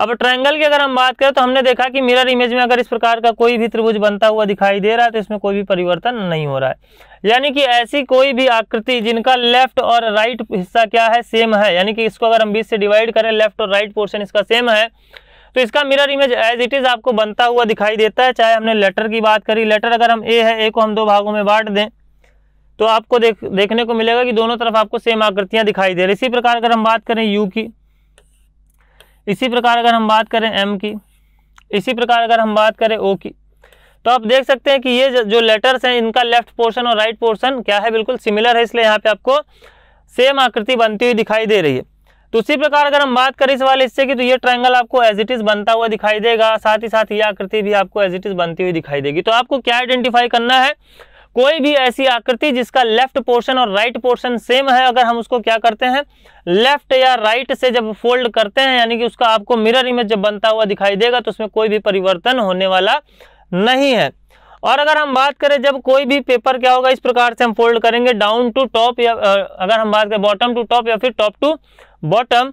अब ट्राइंगल की अगर हम बात करें तो हमने देखा कि मिरर इमेज में अगर इस प्रकार का कोई भी त्रिभुज बनता हुआ दिखाई दे रहा है तो इसमें कोई भी परिवर्तन नहीं हो रहा है यानी कि ऐसी कोई भी आकृति जिनका लेफ्ट और राइट हिस्सा क्या है सेम है यानी कि इसको अगर हम बीच से डिवाइड करें लेफ्ट और राइट पोर्शन इसका सेम है तो इसका mirror image as it is आपको बनता हुआ दिखाई देता है चाहे हमने लेटर की बात करी लेटर अगर हम ए है ए को हम दो भागों में बांट दें तो आपको देख देखने को मिलेगा कि दोनों तरफ आपको सेम आकृतियाँ दिखाई दे रही इसी प्रकार अगर हम बात करें यू की इसी प्रकार अगर हम बात करें एम की इसी प्रकार अगर हम बात करें ओ की तो आप देख सकते हैं कि ये जो लेटर्स हैं इनका लेफ्ट पोर्शन और राइट पोर्शन क्या है बिल्कुल सिमिलर है इसलिए यहाँ पे आपको सेम आकृति बनती हुई दिखाई दे रही है तो उसी प्रकार अगर हम बात करें इस वाले हिस्से की तो ये ट्रायंगल आपको एज इट इज बनता हुआ दिखाई देगा साथ ही साथ ये आकृति भी आपको एज इट इज बनती हुई दिखाई देगी तो आपको क्या आइडेंटिफाई करना है कोई भी ऐसी आकृति जिसका लेफ्ट पोर्शन और राइट पोर्शन सेम है अगर हम उसको क्या करते हैं लेफ्ट या राइट से जब फोल्ड करते हैं यानी कि उसका आपको मिरर इमेज जब बनता हुआ दिखाई देगा तो उसमें कोई भी परिवर्तन होने वाला नहीं है और अगर हम बात करें जब कोई भी पेपर क्या होगा इस प्रकार से हम फोल्ड करेंगे डाउन टू टॉप या अगर हम बात करें बॉटम टू टॉप या फिर टॉप टू बॉटम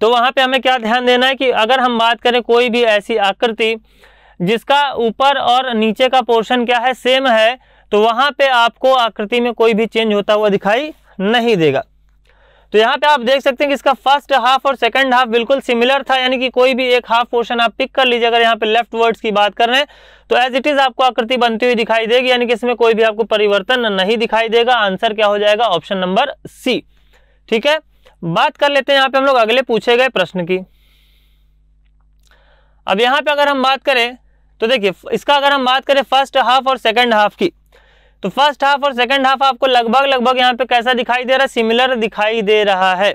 तो वहाँ पे हमें क्या ध्यान देना है कि अगर हम बात करें कोई भी ऐसी आकृति जिसका ऊपर और नीचे का पोर्शन क्या है सेम है तो वहाँ पे आपको आकृति में कोई भी चेंज होता हुआ दिखाई नहीं देगा तो यहाँ पे आप देख सकते हैं कि इसका फर्स्ट हाफ और सेकंड हाफ बिल्कुल सिमिलर था यानी कि कोई भी एक हाफ पोर्शन आप पिक कर लीजिए अगर यहाँ पे लेफ्ट वर्ड्स की बात कर रहे हैं तो एज इट इज आपको आकृति बनती हुई दिखाई देगी यानी कि इसमें कोई भी आपको परिवर्तन नहीं दिखाई देगा आंसर क्या हो जाएगा ऑप्शन नंबर सी ठीक है बात कर लेते हैं यहाँ पे हम लोग अगले पूछे गए प्रश्न की अब यहाँ पे अगर हम बात करें तो देखिए इसका अगर हम बात करें फर्स्ट हाफ और सेकंड हाफ की तो फर्स्ट हाफ और सेकंड हाफ आपको लगभग लगभग यहाँ पे कैसा दिखाई दे रहा है सिमिलर दिखाई दे रहा है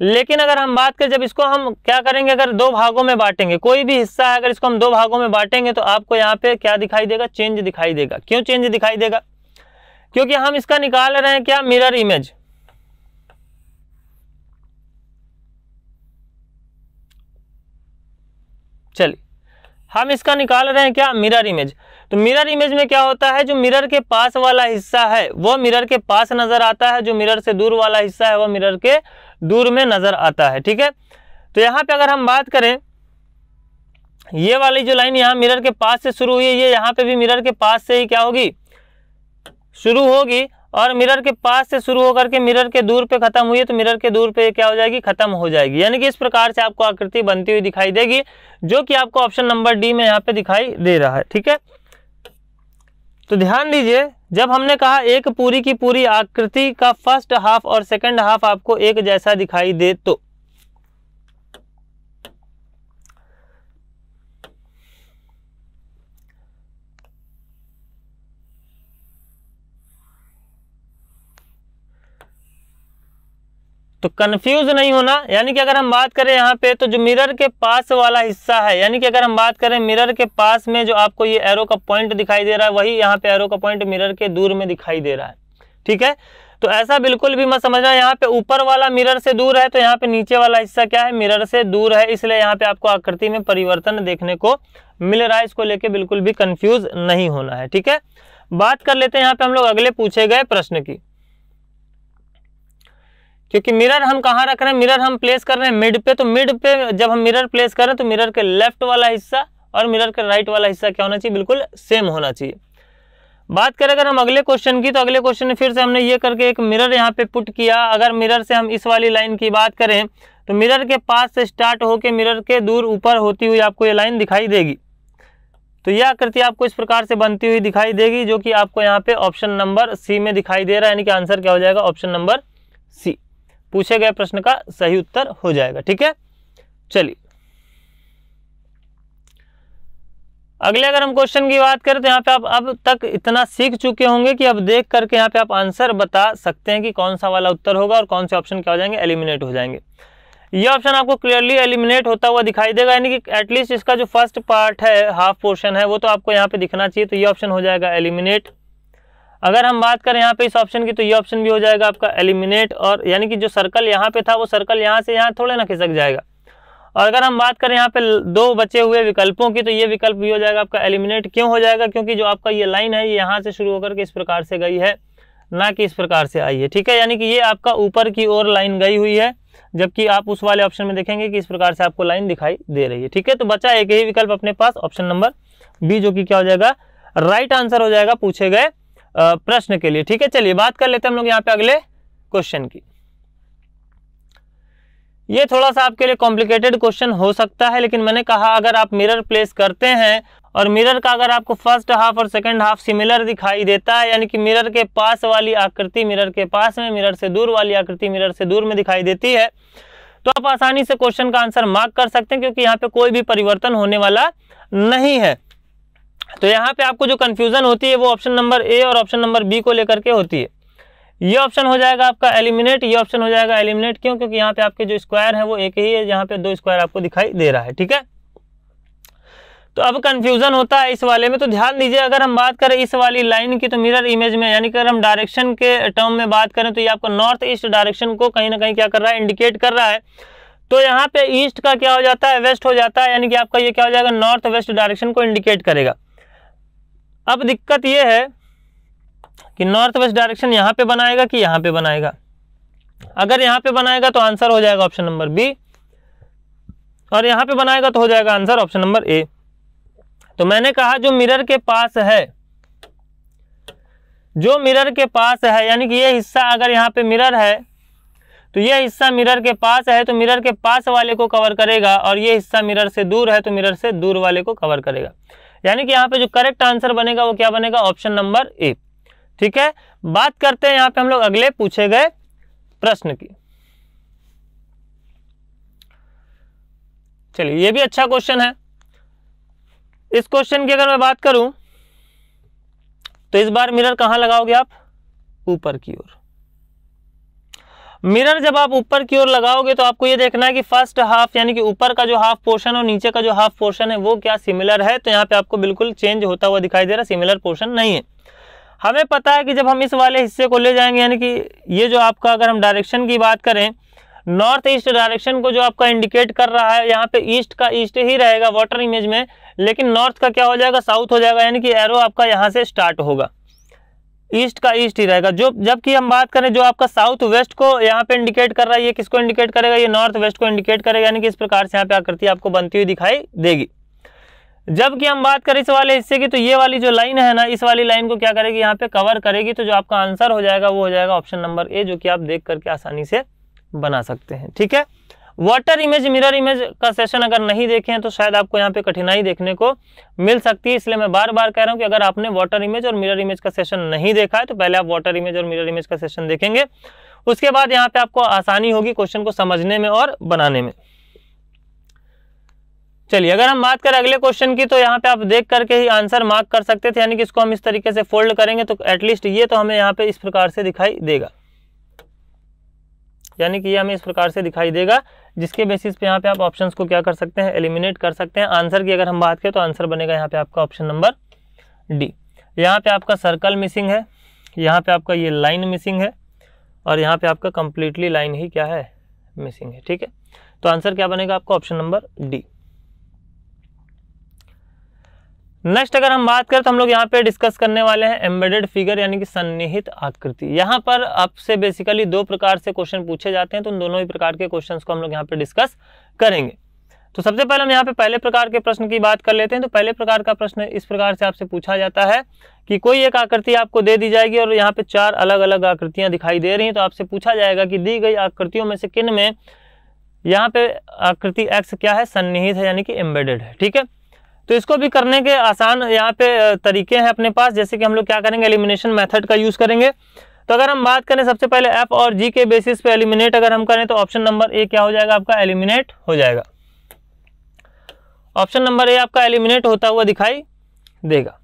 लेकिन अगर हम बात करें जब इसको हम क्या करेंगे अगर दो भागों में बांटेंगे कोई भी हिस्सा है अगर इसको हम दो भागों में बांटेंगे तो आपको यहाँ पे क्या दिखाई देगा चेंज दिखाई देगा क्यों चेंज दिखाई देगा क्योंकि हम इसका निकाल रहे हैं क्या मिरर इमेज चलिए हम इसका निकाल रहे हैं क्या मिरर इमेज तो मिरर इमेज में क्या होता है जो मिरर के पास वाला हिस्सा है वो मिरर के पास नजर आता है जो मिरर से दूर वाला हिस्सा है वो मिरर के दूर में नजर आता है ठीक है तो यहाँ पे अगर हम बात करें ये वाली जो लाइन यहाँ मिरर के पास से शुरू हुई है ये यहाँ पे भी मिरर के पास से ही क्या होगी शुरू होगी और मिरर के पास से शुरू होकर के मिरर के दूर पे खत्म हुई है तो मिरर के दूर पे क्या हो जाएगी खत्म हो जाएगी यानी कि इस प्रकार से आपको आकृति बनती हुई दिखाई देगी जो कि आपको ऑप्शन नंबर डी में यहाँ पे दिखाई दे रहा है ठीक है तो ध्यान दीजिए जब हमने कहा एक पूरी की पूरी आकृति का फर्स्ट हाफ और सेकेंड हाफ आपको एक जैसा दिखाई दे तो तो कंफ्यूज नहीं होना यानी कि अगर हम बात करें यहाँ पे तो जो मिरर के पास वाला हिस्सा है यानी कि अगर हम बात करें मिरर के पास में जो आपको ये एरो का पॉइंट दिखाई दे रहा है वही यहाँ पे एरो का पॉइंट मिरर के दूर में दिखाई दे रहा है ठीक है तो ऐसा बिल्कुल भी मत समझना यहाँ पे ऊपर वाला मिरर से दूर है तो यहाँ पे नीचे वाला हिस्सा क्या है मिरर से दूर है इसलिए यहाँ पे आपको आकृति में परिवर्तन देखने को मिल रहा है इसको लेके बिल्कुल भी कन्फ्यूज नहीं होना है ठीक है बात कर लेते हैं यहाँ पे हम लोग अगले पूछे गए प्रश्न की क्योंकि मिरर हम कहाँ रख रहे हैं मिरर हम प्लेस कर रहे हैं मिड पे तो मिड पे जब हम मिरर प्लेस कर रहे हैं तो मिरर के लेफ्ट वाला हिस्सा और मिरर के राइट वाला हिस्सा क्या होना चाहिए बिल्कुल सेम होना चाहिए बात करें अगर हम अगले क्वेश्चन की तो अगले क्वेश्चन में फिर से हमने ये करके एक मिरर यहाँ पे पुट किया अगर मिरर से हम इस वाली लाइन की बात करें तो मिरर के पास से स्टार्ट होकर मिरर के दूर ऊपर होती हुई आपको ये लाइन दिखाई देगी तो यह आकृति आपको इस प्रकार से बनती हुई दिखाई देगी जो कि आपको यहाँ पे ऑप्शन नंबर सी में दिखाई दे रहा है यानी कि आंसर क्या हो जाएगा ऑप्शन नंबर सी पूछे गए प्रश्न का सही उत्तर हो जाएगा ठीक है चलिए अगले अगर हम क्वेश्चन की बात करें तो यहाँ पे आप अब तक इतना सीख चुके होंगे कि अब देख करके यहाँ पे आप आंसर बता सकते हैं कि कौन सा वाला उत्तर होगा और कौन से ऑप्शन क्या हो जाएंगे एलिमिनेट हो जाएंगे ये ऑप्शन आपको क्लियरली एलिमिनेट होता हुआ दिखाई देगा यानी कि एटलीस्ट इसका जो फर्स्ट पार्ट है हाफ पोर्शन है वो तो आपको यहाँ पे दिखना चाहिए तो ये ऑप्शन हो जाएगा एलिमिनेट अगर हम बात करें यहाँ पे इस ऑप्शन की तो ये ऑप्शन भी हो जाएगा आपका एलिमिनेट और यानी कि जो सर्कल यहाँ पे था वो सर्कल यहाँ से यहाँ थोड़े ना खिसक जाएगा और अगर हम बात करें यहाँ पे दो बचे हुए विकल्पों की तो ये विकल्प भी हो जाएगा आपका एलिमिनेट क्यों हो जाएगा क्योंकि जो आपका ये लाइन है ये यहाँ से शुरू होकर के इस प्रकार से गई है ना कि इस प्रकार से आई है ठीक है यानी कि ये आपका ऊपर की ओर लाइन गई हुई है जबकि आप उस वाले ऑप्शन में देखेंगे कि इस प्रकार से आपको लाइन दिखाई दे रही है ठीक है तो बचा एक ही विकल्प अपने पास ऑप्शन नंबर बी जो कि क्या हो जाएगा राइट आंसर हो जाएगा पूछे गए प्रश्न के लिए ठीक है चलिए बात कर लेते हैं हम लोग यहाँ पे अगले क्वेश्चन की ये थोड़ा सा आपके लिए कॉम्प्लिकेटेड क्वेश्चन हो सकता है लेकिन मैंने कहा अगर आप मिरर प्लेस करते हैं और मिरर का अगर आपको फर्स्ट हाफ और सेकंड हाफ सिमिलर दिखाई देता है यानी कि मिरर के पास वाली आकृति मिरर के पास में मिरर से दूर वाली आकृति मिरर से दूर में दिखाई देती है तो आप आसानी से क्वेश्चन का आंसर मार्क कर सकते हैं क्योंकि यहाँ पे कोई भी परिवर्तन होने वाला नहीं है तो यहाँ पे आपको जो कन्फ्यूज़न होती है वो ऑप्शन नंबर ए और ऑप्शन नंबर बी को लेकर के होती है ये ऑप्शन हो जाएगा आपका एलिमिनेट ये ऑप्शन हो जाएगा एलिमिनेट क्यों क्योंकि यहाँ पे आपके जो स्क्वायर है वो एक ही है यहाँ पे दो स्क्वायर आपको दिखाई दे रहा है ठीक है तो अब कन्फ्यूज़न होता है इस वाले में तो ध्यान दीजिए अगर हम बात करें इस वाली लाइन की तो मिरर इमेज में यानी कि अगर हम डायरेक्शन के टर्म में बात करें तो ये आपको नॉर्थ ईस्ट डायरेक्शन को कहीं ना कहीं क्या कर रहा है इंडिकेट कर रहा है तो यहाँ पे ईस्ट का क्या हो जाता है वेस्ट हो जाता है यानी कि आपका ये क्या हो जाएगा नॉर्थ वेस्ट डायरेक्शन को इंडिकेट करेगा अब दिक्कत ये है कि नॉर्थ वेस्ट डायरेक्शन यहाँ पे बनाएगा कि यहाँ पे बनाएगा अगर यहाँ पे बनाएगा तो आंसर हो जाएगा ऑप्शन नंबर बी और यहाँ पे बनाएगा तो हो जाएगा आंसर ऑप्शन नंबर ए तो मैंने कहा जो मिरर के पास है जो मिरर के पास है यानी कि यह हिस्सा अगर यहाँ पे मिरर है तो ये हिस्सा मिरर के पास है तो मिरर के पास वाले को कवर करेगा और यह हिस्सा मिरर से दूर है तो मिरर से दूर वाले को कवर करेगा यानी कि यहाँ पे जो करेक्ट आंसर बनेगा वो क्या बनेगा ऑप्शन नंबर ए ठीक है बात करते हैं यहाँ पे हम लोग अगले पूछे गए प्रश्न की चलिए ये भी अच्छा क्वेश्चन है इस क्वेश्चन की अगर मैं बात करूं तो इस बार मिरर कहां लगाओगे आप ऊपर की ओर मिरर जब आप ऊपर की ओर लगाओगे तो आपको ये देखना है कि फर्स्ट हाफ यानी कि ऊपर का जो हाफ पोर्शन और नीचे का जो हाफ पोर्शन है वो क्या सिमिलर है तो यहाँ पे आपको बिल्कुल चेंज होता हुआ दिखाई दे रहा है सिमिलर पोर्शन नहीं है हमें पता है कि जब हम इस वाले हिस्से को ले जाएंगे यानी कि ये जो आपका अगर हम डायरेक्शन की बात करें नॉर्थ ईस्ट डायरेक्शन को जो आपका इंडिकेट कर रहा है यहाँ पे ईस्ट का ईस्ट ही रहेगा वाटर इमेज में लेकिन नॉर्थ का क्या हो जाएगा साउथ हो जाएगा यानी कि एरो आपका यहाँ से स्टार्ट होगा ईस्ट का ईस्ट ही रहेगा जो जबकि हम बात करें जो आपका साउथ वेस्ट को यहाँ पे इंडिकेट कर रहा है ये किसको इंडिकेट करेगा ये नॉर्थ वेस्ट को इंडिकेट करेगा यानी कि इस प्रकार से यहाँ पे आकृति आपको बनती हुई दिखाई देगी जबकि हम बात करें इस वाले हिस्से की तो ये वाली जो लाइन है ना इस वाली लाइन को क्या करेगी यहाँ पे कवर करेगी तो जो आपका आंसर हो जाएगा वो हो जाएगा ऑप्शन नंबर ए जो कि आप देख करके आसानी से बना सकते हैं ठीक है वाटर इमेज मिरर इमेज का सेशन अगर नहीं देखे हैं तो शायद आपको यहाँ पे कठिनाई देखने को मिल सकती है इसलिए मैं बार बार कह रहा हूँ कि अगर आपने वाटर इमेज और मिरर इमेज का सेशन नहीं देखा है तो पहले आप वाटर इमेज और मिरर इमेज का सेशन देखेंगे उसके बाद यहाँ पे आपको आसानी होगी क्वेश्चन को समझने में और बनाने में चलिए अगर हम बात करें अगले क्वेश्चन की तो यहाँ पे आप देख करके ही आंसर मार्क कर सकते थे यानी कि इसको हम इस तरीके से फोल्ड करेंगे तो एटलीस्ट ये तो हमें यहाँ पे इस प्रकार से दिखाई देगा यानी कि ये हमें इस प्रकार से दिखाई देगा जिसके बेसिस पे यहाँ पे आप ऑप्शंस को क्या कर सकते हैं एलिमिनेट कर सकते हैं आंसर की अगर हम बात करें तो आंसर बनेगा यहाँ पे आपका ऑप्शन नंबर डी यहाँ पे आपका सर्कल मिसिंग है यहाँ पे आपका ये लाइन मिसिंग है और यहाँ पे आपका कंप्लीटली लाइन ही क्या है मिसिंग है ठीक है तो आंसर क्या बनेगा आपका ऑप्शन नंबर डी नेक्स्ट अगर हम बात करें तो हम लोग यहाँ पे डिस्कस करने वाले हैं एम्बेडेड फिगर यानी कि सन्निहित आकृति यहाँ पर आपसे बेसिकली दो प्रकार से क्वेश्चन पूछे जाते हैं तो उन दोनों ही प्रकार के क्वेश्चंस को हम लोग यहाँ पे डिस्कस करेंगे तो सबसे पहले हम यहाँ पे पहले प्रकार के प्रश्न की बात कर लेते हैं तो पहले प्रकार का प्रश्न इस प्रकार से आपसे पूछा जाता है कि कोई एक आकृति आपको दे दी जाएगी और यहाँ पे चार अलग अलग आकृतियां दिखाई दे रही हैं तो आपसे पूछा जाएगा कि दी गई आकृतियों में से किन में यहाँ पे आकृति एक्स क्या है सन्निहित है यानी कि एम्बेडेड है ठीक है तो इसको भी करने के आसान यहाँ पे तरीके हैं अपने पास जैसे कि हम लोग क्या करेंगे एलिमिनेशन मेथड का यूज़ करेंगे तो अगर हम बात करें सबसे पहले एफ और जी के बेसिस पे एलिमिनेट अगर हम करें तो ऑप्शन नंबर ए क्या हो जाएगा आपका एलिमिनेट हो जाएगा ऑप्शन नंबर ए आपका एलिमिनेट होता हुआ दिखाई देगा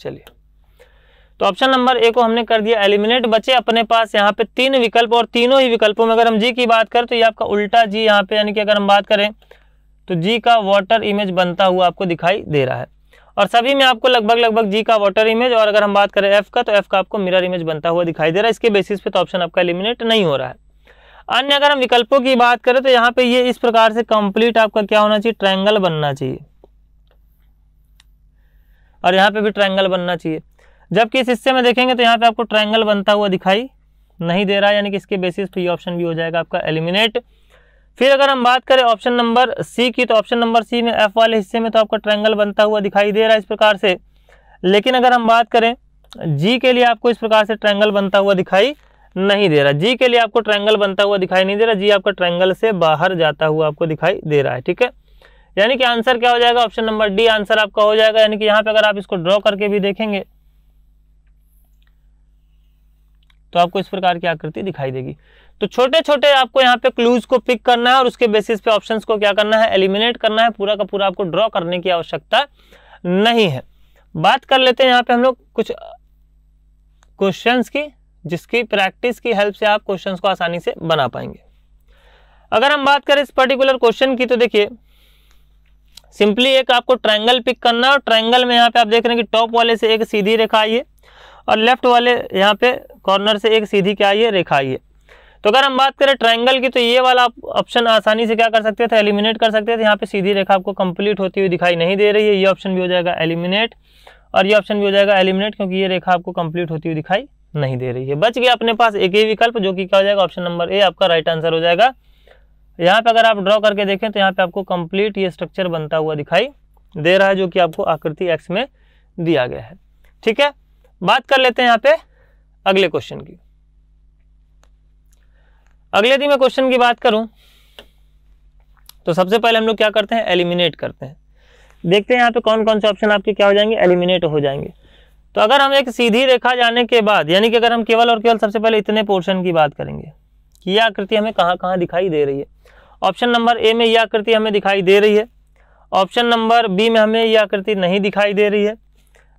चलिए तो ऑप्शन नंबर ए को हमने कर दिया एलिमिनेट बचे अपने पास यहाँ पे तीन विकल्प और तीनों ही विकल्पों में अगर हम जी की बात करें तो ये आपका उल्टा जी यहाँ पे यानी कि अगर हम बात करें तो जी का वाटर इमेज बनता हुआ आपको दिखाई दे रहा है और सभी में आपको लगभग लगभग जी का वाटर इमेज और अगर हम बात करें एफ का तो एफ का आपको मिरर इमेज बनता हुआ दिखाई दे रहा है इसके बेसिस पे तो ऑप्शन आपका एलिमिनेट नहीं हो रहा है अन्य अगर हम विकल्पों की बात करें तो यहाँ पे ये इस प्रकार से कंप्लीट आपका क्या होना चाहिए ट्रायंगल बनना चाहिए और यहाँ पे भी ट्रायंगल बनना चाहिए जबकि इस हिस्से में देखेंगे तो यहाँ पे आपको ट्राइंगल बनता हुआ दिखाई नहीं दे रहा है यानी कि इसके बेसिस पे ये ऑप्शन भी हो जाएगा आपका एलिमिनेट फिर अगर हम बात करें ऑप्शन नंबर सी की तो ऑप्शन नंबर सी में एफ वाले हिस्से में तो आपका ट्राइंगल बनता हुआ दिखाई दे रहा है इस प्रकार से लेकिन अगर हम बात करें जी के लिए आपको इस प्रकार से ट्राइंगल बनता हुआ दिखाई नहीं दे रहा जी के लिए आपको ट्राइंगल बनता हुआ दिखाई नहीं दे रहा जी आपका ट्राइंगल से बाहर जाता हुआ आपको दिखाई दे रहा है ठीक है यानी कि आंसर क्या हो जाएगा ऑप्शन नंबर डी आंसर आपका हो जाएगा यानी कि यहाँ पे अगर आप इसको ड्रॉ करके भी देखेंगे तो आपको इस प्रकार की आकृति दिखाई देगी तो छोटे छोटे आपको यहाँ पे क्लूज को पिक करना है और उसके बेसिस पे ऑप्शंस को क्या करना है एलिमिनेट करना है पूरा का पूरा आपको ड्रॉ करने की आवश्यकता नहीं है बात कर लेते हैं यहाँ पे हम लोग कुछ क्वेश्चंस की जिसकी प्रैक्टिस की हेल्प से आप क्वेश्चन को आसानी से बना पाएंगे अगर हम बात करें इस पर्टिकुलर क्वेश्चन की तो देखिए सिंपली एक आपको ट्राइंगल पिक करना है और ट्राइंगल में यहाँ पे आप देख रहे हैं कि टॉप वाले से एक सीधी रेखा आई है और लेफ्ट वाले यहाँ पे कॉर्नर से एक सीधी क्या आई है रेखा आई है तो अगर हम बात करें ट्रायंगल की तो ये वाला आप ऑप्शन आसानी से क्या कर सकते थे एलिमिनेट कर सकते थे यहाँ पे सीधी रेखा आपको कंप्लीट होती हुई दिखाई नहीं दे रही है ये ऑप्शन भी हो जाएगा एलिमिनेट और ये ऑप्शन भी हो जाएगा एलिमिनेट क्योंकि ये रेखा आपको कंप्लीट होती हुई दिखाई नहीं दे रही है बच गया अपने पास एक ही विकल्प जो कि क्या हो जाएगा ऑप्शन नंबर ए आपका राइट आंसर हो जाएगा यहाँ पे अगर आप ड्रॉ करके देखें तो यहाँ पे आपको कंप्लीट ये स्ट्रक्चर बनता हुआ दिखाई दे रहा है जो कि आपको आकृति एक्स में दिया गया है ठीक है बात कर लेते हैं यहां पे अगले क्वेश्चन की अगले यदि मैं क्वेश्चन की बात करूं तो सबसे पहले हम लोग क्या करते हैं एलिमिनेट करते हैं देखते हैं यहां पे कौन कौन से ऑप्शन आपके क्या हो जाएंगे एलिमिनेट हो जाएंगे तो अगर हम एक सीधी रेखा जाने के बाद यानी कि अगर हम केवल और केवल सबसे पहले इतने पोर्शन की बात करेंगे कि यह आकृति हमें कहाँ कहाँ दिखाई दे रही है ऑप्शन नंबर ए में यह आकृति हमें दिखाई दे रही है ऑप्शन नंबर बी में हमें यह आकृति नहीं दिखाई दे रही है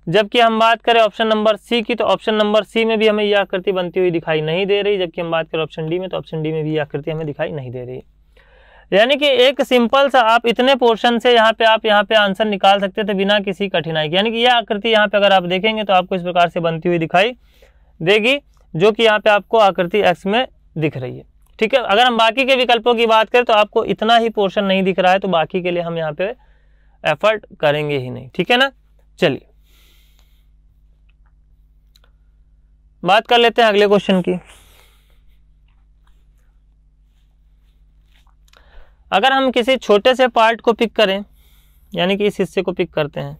जबकि हम बात करें ऑप्शन नंबर सी की तो ऑप्शन नंबर सी में भी हमें यह आकृति बनती हुई दिखाई नहीं दे रही जबकि हम बात करें ऑप्शन डी में तो ऑप्शन डी में भी यह आकृति हमें दिखाई नहीं दे रही यानी कि एक सिंपल सा आप इतने पोर्शन से यहाँ पे आप यहाँ पे आंसर निकाल सकते थे बिना किसी कठिनाई के यानी कि यह आकृति यहाँ पे अगर आप देखेंगे तो आपको इस प्रकार से बनती हुई दिखाई देगी जो कि यहाँ पे आपको आकृति एक्स में दिख रही है ठीक है अगर हम बाकी के विकल्पों की बात करें तो आपको इतना ही पोर्शन नहीं दिख रहा है तो बाकी के लिए हम यहाँ पे एफर्ट करेंगे ही नहीं ठीक है ना चलिए बात कर लेते हैं अगले क्वेश्चन की अगर हम किसी छोटे से पार्ट को पिक करें यानी कि इस हिस्से को पिक करते हैं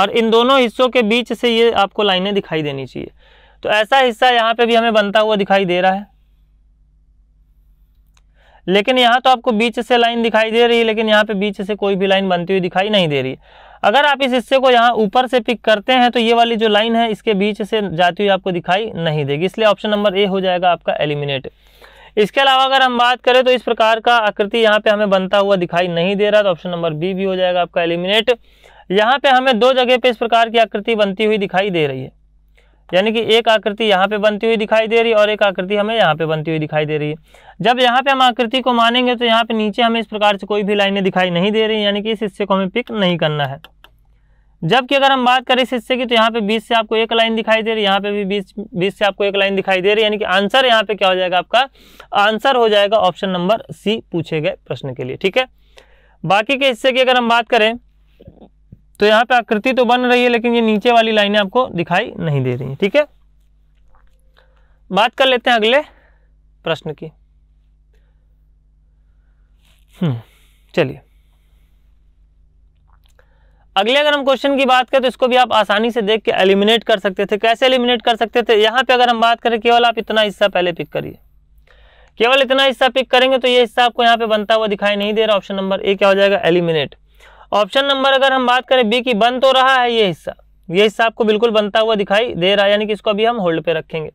और इन दोनों हिस्सों के बीच से ये आपको लाइनें दिखाई देनी चाहिए तो ऐसा हिस्सा यहां पे भी हमें बनता हुआ दिखाई दे रहा है लेकिन यहां तो आपको बीच से लाइन दिखाई दे रही है लेकिन यहाँ पे बीच से कोई भी लाइन बनती हुई दिखाई नहीं दे रही अगर आप इस हिस्से को यहाँ ऊपर से पिक करते हैं तो ये वाली जो लाइन है इसके बीच से जाती हुई आपको दिखाई नहीं देगी इसलिए ऑप्शन नंबर ए हो जाएगा आपका एलिमिनेट इसके अलावा अगर हम बात करें तो इस प्रकार का आकृति यहाँ पे हमें बनता हुआ दिखाई नहीं दे रहा तो ऑप्शन नंबर बी भी हो जाएगा आपका एलिमिनेट यहाँ पे हमें दो जगह पे इस प्रकार की आकृति बनती हुई दिखाई दे रही है यानी कि एक आकृति यहाँ पे बनती हुई दिखाई दे रही है और एक आकृति हमें यहाँ पे बनती हुई दिखाई दे रही है जब यहाँ पे हम आकृति को मानेंगे तो यहाँ पे नीचे हमें इस प्रकार से कोई भी लाइनें दिखाई नहीं दे रही यानी कि इस हिस्से को हमें पिक नहीं करना है जबकि अगर हम बात करें इस हिस्से की तो यहाँ पे 20 से आपको एक लाइन दिखाई दे रही है यहाँ पे भी 20 बीस से आपको एक लाइन दिखाई दे रही है यानी कि आंसर यहाँ पे क्या हो जाएगा आपका आंसर हो जाएगा ऑप्शन नंबर सी पूछे गए प्रश्न के लिए ठीक है बाकी के हिस्से की अगर हम बात करें तो यहाँ पे आकृति तो बन रही है लेकिन ये नीचे वाली लाइने आपको दिखाई नहीं दे रही है ठीक है बात कर लेते हैं अगले प्रश्न की हम्म, चलिए अगले अगर हम क्वेश्चन की बात करें तो इसको भी आप आसानी से देख के एलिमिनेट कर सकते थे कैसे एलिमिनेट कर सकते थे यहाँ पे अगर हम बात करें केवल आप इतना हिस्सा पहले पिक करिए केवल इतना हिस्सा पिक करेंगे तो ये हिस्सा आपको यहाँ पे बनता हुआ दिखाई नहीं दे रहा ऑप्शन नंबर ए क्या हो जाएगा एलिमिनेट ऑप्शन नंबर अगर हम बात करें बी की बन तो रहा है ये हिस्सा ये हिस्सा आपको बिल्कुल बनता हुआ दिखाई दे रहा है यानी कि इसको अभी हम होल्ड पे रखेंगे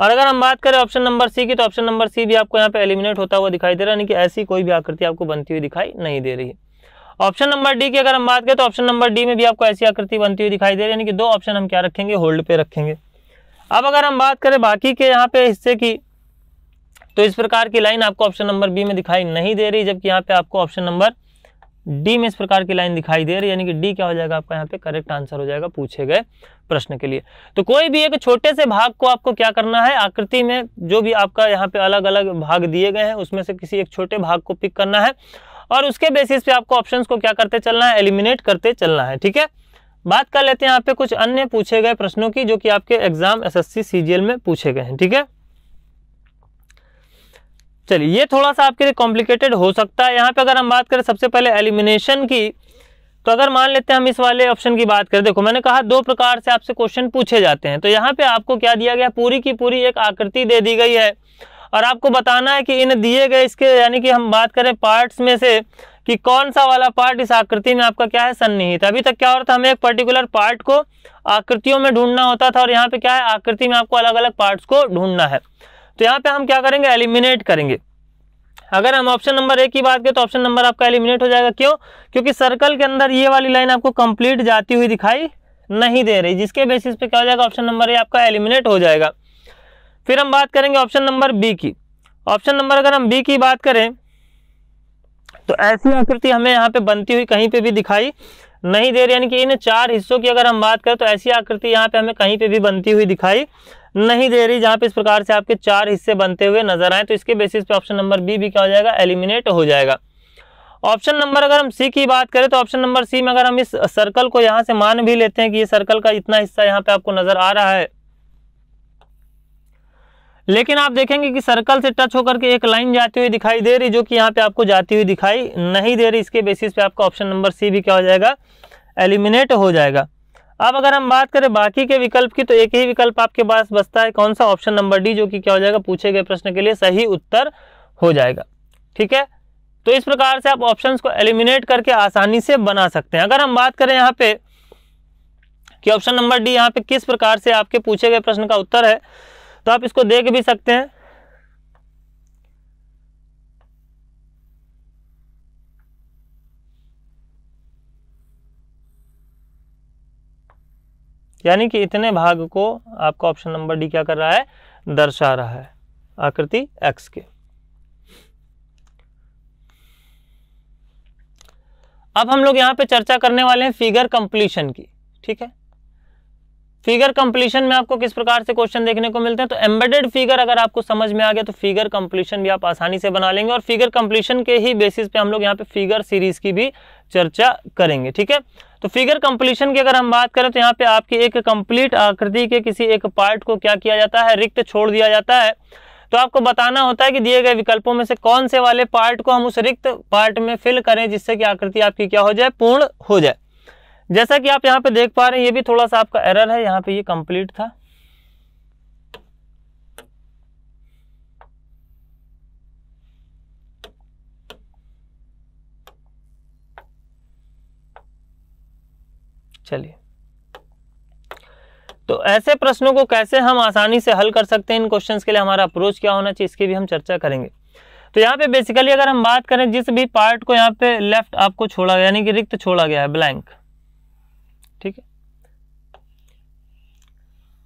और अगर हम बात करें ऑप्शन नंबर सी की तो ऑप्शन नंबर सी भी आपको यहाँ पे एलिमिनेट होता हुआ दिखाई दे रहा है यानी कि ऐसी कोई भी आकृति आपको बनती हुई दिखाई नहीं दे रही है ऑप्शन नंबर डी की अगर हम बात करें तो ऑप्शन नंबर डी में भी आपको ऐसी आकृति बनती हुई दिखाई दे रही है यानी कि दो ऑप्शन हम क्या रखेंगे होल्ड पे रखेंगे अब अगर हम बात करें बाकी के यहाँ पे हिस्से की तो इस प्रकार की लाइन आपको ऑप्शन नंबर बी में दिखाई नहीं दे रही जबकि यहाँ पे आपको ऑप्शन नंबर डी में इस प्रकार की लाइन दिखाई दे रही है यानी कि डी क्या हो जाएगा आपका यहाँ पे करेक्ट आंसर हो जाएगा पूछे गए प्रश्न के लिए तो कोई भी एक छोटे से भाग को आपको क्या करना है आकृति में जो भी आपका यहाँ पे अलग अलग भाग दिए गए हैं उसमें से किसी एक छोटे भाग को पिक करना है और उसके बेसिस पे आपको ऑप्शंस को क्या करते चलना है एलिमिनेट करते चलना है ठीक है बात कर लेते हैं यहाँ पे कुछ अन्य पूछे गए प्रश्नों की जो कि आपके एग्जाम एस सीजीएल में पूछे गए हैं ठीक है चलिए ये थोड़ा सा आपके लिए कॉम्प्लिकेटेड हो सकता है यहाँ पे अगर हम बात करें सबसे पहले एलिमिनेशन की तो अगर मान लेते हैं हम इस वाले ऑप्शन की बात करें देखो मैंने कहा दो प्रकार से आपसे क्वेश्चन पूछे जाते हैं तो यहाँ पे आपको क्या दिया गया पूरी की पूरी एक आकृति दे दी गई है और आपको बताना है कि इन दिए गए इसके यानी कि हम बात करें पार्ट्स में से कि कौन सा वाला पार्ट इस आकृति में आपका क्या है सन्निहित अभी तक क्या हो रहा था हमें एक पर्टिकुलर पार्ट को आकृतियों में ढूंढना होता था और यहाँ पे क्या है आकृति में आपको अलग अलग पार्ट्स को ढूंढना है तो यहाँ पे हम क्या करेंगे एलिमिनेट करेंगे अगर हम ऑप्शन नंबर एक की बात करें तो ऑप्शन नंबर आपका एलिमिनेट हो जाएगा क्यों क्योंकि सर्कल के अंदर ये वाली लाइन आपको कंप्लीट जाती हुई दिखाई नहीं दे रही जिसके बेसिस पे क्या हो जाएगा ऑप्शन नंबर ए आपका एलिमिनेट हो जाएगा फिर हम बात करेंगे ऑप्शन नंबर बी की ऑप्शन नंबर अगर हम बी की बात करें तो ऐसी आकृति हमें यहाँ पे बनती हुई कहीं पे भी दिखाई नहीं दे रही यानी कि इन चार हिस्सों की अगर हम बात करें तो ऐसी आकृति यहाँ पे हमें कहीं पे भी बनती हुई दिखाई नहीं दे रही जहाँ पे इस प्रकार से आपके चार हिस्से बनते हुए नजर आए तो इसके बेसिस पे ऑप्शन नंबर बी भी क्या हो जाएगा एलिमिनेट हो जाएगा ऑप्शन नंबर अगर हम सी की बात करें तो ऑप्शन नंबर सी में अगर हम इस सर्कल को यहाँ से मान भी लेते हैं कि ये सर्कल का इतना हिस्सा यहाँ पे आपको नजर आ रहा है लेकिन आप देखेंगे कि सर्कल से टच होकर के एक लाइन जाती हुई दिखाई दे रही जो कि यहाँ पे आपको जाती हुई दिखाई नहीं दे रही इसके बेसिस पे आपका ऑप्शन नंबर सी भी क्या हो जाएगा एलिमिनेट हो जाएगा अब अगर हम बात करें बाकी के विकल्प की तो एक ही विकल्प आपके पास बचता है कौन सा ऑप्शन नंबर डी जो कि क्या हो जाएगा पूछे गए प्रश्न के लिए सही उत्तर हो जाएगा ठीक है तो इस प्रकार से आप ऑप्शंस को एलिमिनेट करके आसानी से बना सकते हैं अगर हम बात करें यहाँ पे कि ऑप्शन नंबर डी यहाँ पे किस प्रकार से आपके पूछे गए प्रश्न का उत्तर है तो आप इसको देख भी सकते हैं यानी कि इतने भाग को आपका ऑप्शन नंबर डी क्या कर रहा है दर्शा रहा है आकृति एक्स के अब हम लोग यहां पे चर्चा करने वाले हैं फिगर कंप्लीशन की ठीक है फिगर कंप्लीशन में आपको किस प्रकार से क्वेश्चन देखने को मिलते हैं तो एम्बेडेड फिगर अगर आपको समझ में आ गया तो फिगर कंप्लीशन भी आप आसानी से बना लेंगे और फिगर कंप्लीशन के ही बेसिस पे हम लोग यहाँ पे फिगर सीरीज की भी चर्चा करेंगे ठीक है तो फिगर कंप्लीशन की अगर हम बात करें तो यहाँ पे आपकी एक कंप्लीट आकृति के किसी एक पार्ट को क्या किया जाता है रिक्त छोड़ दिया जाता है तो आपको बताना होता है कि दिए गए विकल्पों में से कौन से वाले पार्ट को हम उस रिक्त पार्ट में फिल करें जिससे कि आकृति आपकी क्या हो जाए पूर्ण हो जाए जैसा कि आप यहाँ पे देख पा रहे हैं ये भी थोड़ा सा आपका एरर है यहाँ पे ये कंप्लीट था चलिए तो ऐसे प्रश्नों को कैसे हम आसानी से हल कर सकते हैं इन क्वेश्चंस के लिए हमारा अप्रोच क्या होना चाहिए इसकी भी हम चर्चा करेंगे तो यहाँ पे बेसिकली अगर हम बात करें जिस भी पार्ट को यहाँ पे लेफ्ट आपको छोड़ा गया यानी कि रिक्त छोड़ा गया है ब्लैंक ठीक है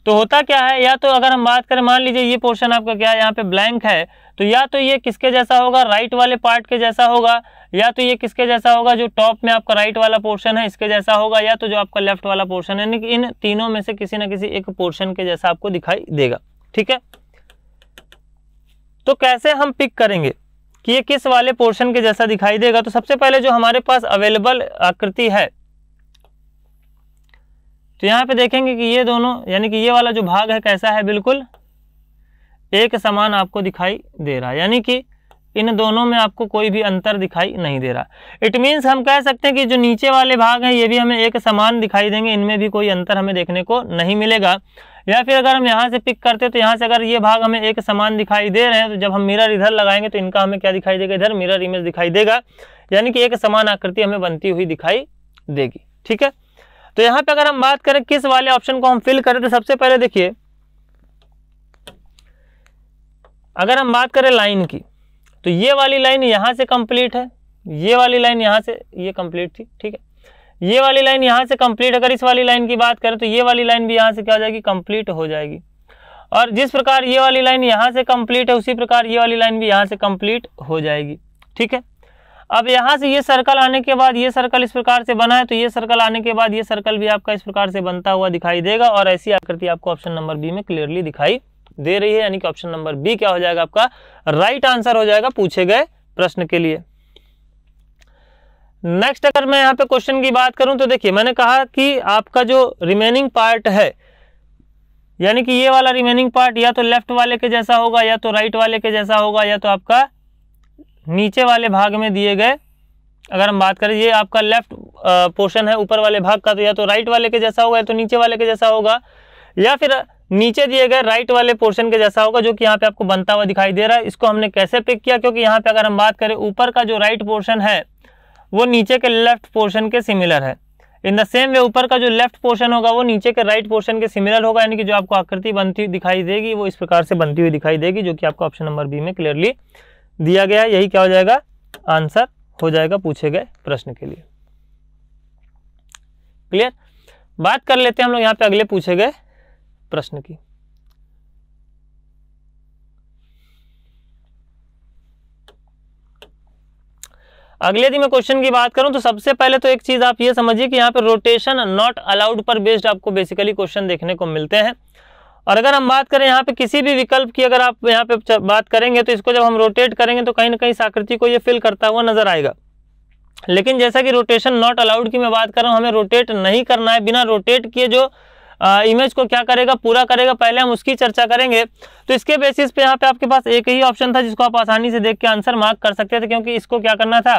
तो होता क्या है या तो अगर हम बात करें मान लीजिए ये पोर्शन आपका क्या है यहाँ पे ब्लैंक है तो या तो ये किसके जैसा होगा राइट वाले पार्ट के जैसा होगा या तो ये किसके जैसा होगा जो टॉप में आपका राइट वाला पोर्शन है इसके जैसा होगा या तो जो आपका लेफ्ट वाला पोर्शन है इन तीनों में से किसी ना किसी एक पोर्शन के जैसा आपको दिखाई देगा ठीक है तो कैसे हम पिक करेंगे कि ये किस वाले पोर्शन के जैसा दिखाई देगा तो सबसे पहले जो हमारे पास अवेलेबल आकृति है तो यहाँ पे देखेंगे कि ये दोनों यानी कि ये वाला जो भाग है कैसा है बिल्कुल एक समान आपको दिखाई दे रहा है यानी कि इन दोनों में आपको कोई भी अंतर दिखाई नहीं दे रहा इट मीन्स हम कह सकते हैं कि जो नीचे वाले भाग हैं ये भी हमें एक समान दिखाई देंगे इनमें भी कोई अंतर हमें देखने को नहीं मिलेगा या फिर अगर हम यहाँ से पिक करते तो यहाँ से अगर ये भाग हमें एक समान दिखाई दे रहे हैं तो जब हम मिरर इधर लगाएंगे तो इनका हमें क्या दिखाई देगा इधर मिरर इमेज दिखाई देगा यानी कि एक समान आकृति हमें बनती हुई दिखाई देगी ठीक है तो यहां पे अगर हम बात करें किस वाले ऑप्शन को हम फिल करें तो सबसे पहले देखिए अगर हम बात करें लाइन की तो ये वाली लाइन यहां से कंप्लीट है ये वाली लाइन यहां से ये कंप्लीट थी ठीक है ये वाली लाइन यहां से कंप्लीट अगर इस वाली लाइन की बात करें तो ये वाली लाइन भी यहां से क्या हो जाएगी कंप्लीट हो जाएगी और जिस प्रकार ये वाली लाइन यहां से कंप्लीट है उसी प्रकार ये वाली लाइन भी यहां से कंप्लीट हो जाएगी ठीक है अब यहाँ से ये सर्कल आने के बाद ये सर्कल इस प्रकार से बना है तो ये सर्कल आने के बाद ये सर्कल भी आपका इस प्रकार से बनता हुआ दिखाई देगा और ऐसी आकृति आपको ऑप्शन नंबर बी में क्लियरली दिखाई दे रही है यानी कि ऑप्शन नंबर बी क्या हो जाएगा आपका राइट आंसर हो जाएगा पूछे गए प्रश्न के लिए नेक्स्ट अगर मैं यहाँ पे क्वेश्चन की बात करूं तो देखिए मैंने कहा कि आपका जो रिमेनिंग पार्ट है यानी कि ये वाला रिमेनिंग पार्ट या तो लेफ्ट वाले के जैसा होगा या तो राइट वाले के जैसा होगा या तो आपका नीचे वाले भाग में दिए गए अगर हम बात करें ये आपका लेफ्ट पोर्शन है ऊपर वाले भाग का तो या तो राइट वाले के जैसा होगा या तो नीचे वाले के जैसा होगा या फिर नीचे दिए गए राइट वाले पोर्शन के जैसा होगा जो कि यहाँ पे आपको बनता हुआ दिखाई दे रहा है इसको हमने कैसे पिक किया क्योंकि यहाँ पे अगर हम बात करें ऊपर का जो राइट पोर्शन है वो नीचे के लेफ्ट पोर्शन के सिमिलर है इन द सेम वे ऊपर का जो लेफ्ट पोर्शन होगा वो नीचे के राइट पोर्शन के सिमिलर होगा यानी कि जो आपको आकृति बनती हुई दिखाई देगी वो इस प्रकार से बनती हुई दिखाई देगी जो कि आपको ऑप्शन नंबर बी में क्लियरली दिया गया यही क्या हो जाएगा आंसर हो जाएगा पूछे गए प्रश्न के लिए क्लियर बात कर लेते हैं हम लोग यहां पे अगले पूछे गए प्रश्न की अगले दिन मैं क्वेश्चन की बात करूं तो सबसे पहले तो एक चीज आप ये समझिए कि यहां पे रोटेशन नॉट अलाउड पर बेस्ड आपको बेसिकली क्वेश्चन देखने को मिलते हैं और अगर हम बात करें यहाँ पे किसी भी विकल्प की अगर आप यहाँ पे बात करेंगे तो इसको जब हम रोटेट करेंगे तो कहीं ना कहीं साकृति को ये फिल करता हुआ नजर आएगा लेकिन जैसा कि रोटेशन नॉट अलाउड की मैं बात कर रहा हूँ हमें रोटेट नहीं करना है बिना रोटेट किए जो आ, इमेज को क्या करेगा पूरा करेगा पहले हम उसकी चर्चा करेंगे तो इसके बेसिस पे यहाँ पे आपके पास एक ही ऑप्शन था जिसको आप आसानी से देख के आंसर मार्क कर सकते थे क्योंकि इसको क्या करना था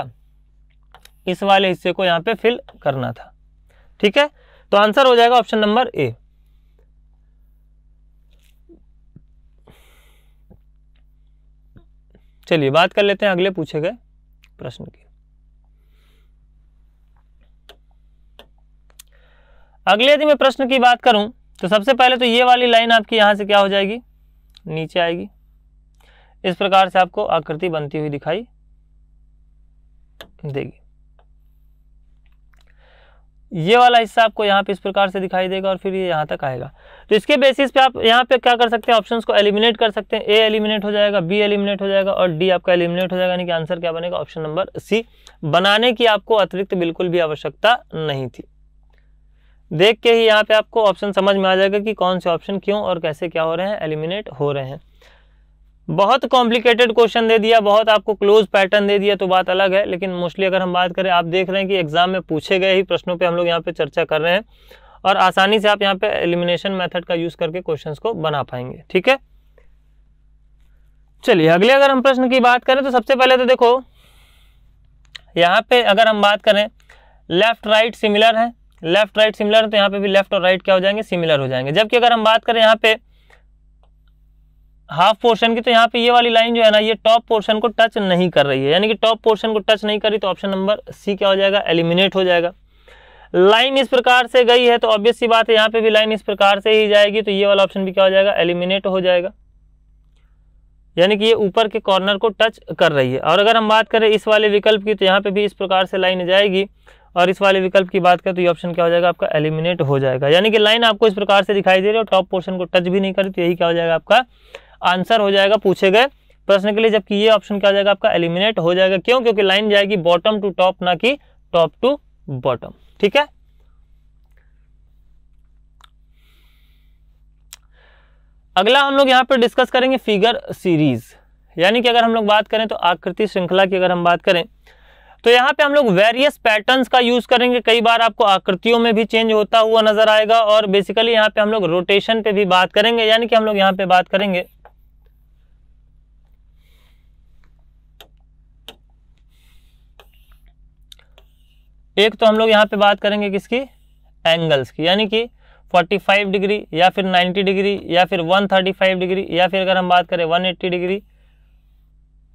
इस वाले हिस्से को यहाँ पे फिल करना था ठीक है तो आंसर हो जाएगा ऑप्शन नंबर ए चलिए बात कर लेते हैं अगले पूछे गए प्रश्न की अगले यदि मैं प्रश्न की बात करूं तो सबसे पहले तो ये वाली लाइन आपकी यहां से क्या हो जाएगी नीचे आएगी इस प्रकार से आपको आकृति बनती हुई दिखाई देगी ये वाला हिस्सा आपको यहाँ पे इस प्रकार से दिखाई देगा और फिर ये यहाँ तक आएगा तो इसके बेसिस पे आप यहाँ पे क्या कर सकते हैं ऑप्शंस को एलिमिनेट कर सकते हैं ए एलिमिनेट हो जाएगा बी एलिमिनेट हो जाएगा और डी आपका एलिमिनेट हो जाएगा यानी कि आंसर क्या बनेगा ऑप्शन नंबर सी बनाने की आपको अतिरिक्त बिल्कुल भी आवश्यकता नहीं थी देख के ही यहाँ पे आपको ऑप्शन समझ में आ जाएगा कि कौन से ऑप्शन क्यों और कैसे क्या हो रहे हैं एलिमिनेट हो रहे हैं बहुत कॉम्प्लिकेटेड क्वेश्चन दे दिया बहुत आपको क्लोज पैटर्न दे दिया तो बात अलग है लेकिन मोस्टली अगर हम बात करें आप देख रहे हैं कि एग्जाम में पूछे गए ही प्रश्नों पे हम लोग यहाँ पे चर्चा कर रहे हैं और आसानी से आप यहाँ पे एलिमिनेशन मेथड का यूज करके क्वेश्चन को बना पाएंगे ठीक है चलिए अगले अगर हम प्रश्न की बात करें तो सबसे पहले तो देखो यहाँ पे अगर हम बात करें लेफ्ट राइट सिमिलर है लेफ्ट राइट सिमिलर तो यहाँ पे भी लेफ्ट और राइट क्या हो जाएंगे सिमिलर हो जाएंगे जबकि अगर हम बात करें यहाँ पे हाफ पोर्शन की तो यहाँ पे ये वाली लाइन जो है ना ये टॉप पोर्शन को टच नहीं कर रही है यानी कि टॉप पोर्शन को टच नहीं करी तो ऑप्शन नंबर सी क्या हो जाएगा एलिमिनेट हो जाएगा लाइन इस प्रकार से गई है तो ऑब्वियस सी बात है यहाँ पे भी लाइन इस प्रकार से ही जाएगी तो ये वाला ऑप्शन भी क्या हो जाएगा एलिमिनेट हो जाएगा यानी कि ये ऊपर के कॉर्नर को टच कर रही है और अगर हम बात करें इस वाले विकल्प की तो यहाँ पे भी इस प्रकार से लाइन जाएगी और इस वाले विकल्प की बात करें तो ये ऑप्शन क्या हो जाएगा आपका एलिमिनेट हो जाएगा यानी कि लाइन आपको इस प्रकार से दिखाई दे रही है और टॉप पोर्शन को टच भी नहीं करी तो यही क्या हो जाएगा आपका आंसर हो जाएगा पूछे गए प्रश्न के लिए जबकि ये ऑप्शन क्या हो जाएगा आपका एलिमिनेट हो जाएगा क्यों क्योंकि लाइन जाएगी बॉटम टू टॉप ना कि टॉप टू बॉटम ठीक है अगला हम लोग यहाँ पर डिस्कस करेंगे फिगर सीरीज यानी कि अगर हम लोग बात करें तो आकृति श्रृंखला की अगर हम बात करें तो यहाँ पे हम लोग वेरियस पैटर्न्स का यूज करेंगे कई बार आपको आकृतियों में भी चेंज होता हुआ नजर आएगा और बेसिकली यहाँ पे हम लोग रोटेशन पे भी बात करेंगे यानी कि हम लोग यहाँ पे बात करेंगे एक तो हम लोग यहाँ पे बात करेंगे किसकी एंगल्स की यानी कि 45 डिग्री या फिर 90 डिग्री या फिर 135 डिग्री या फिर अगर हम बात करें 180 डिग्री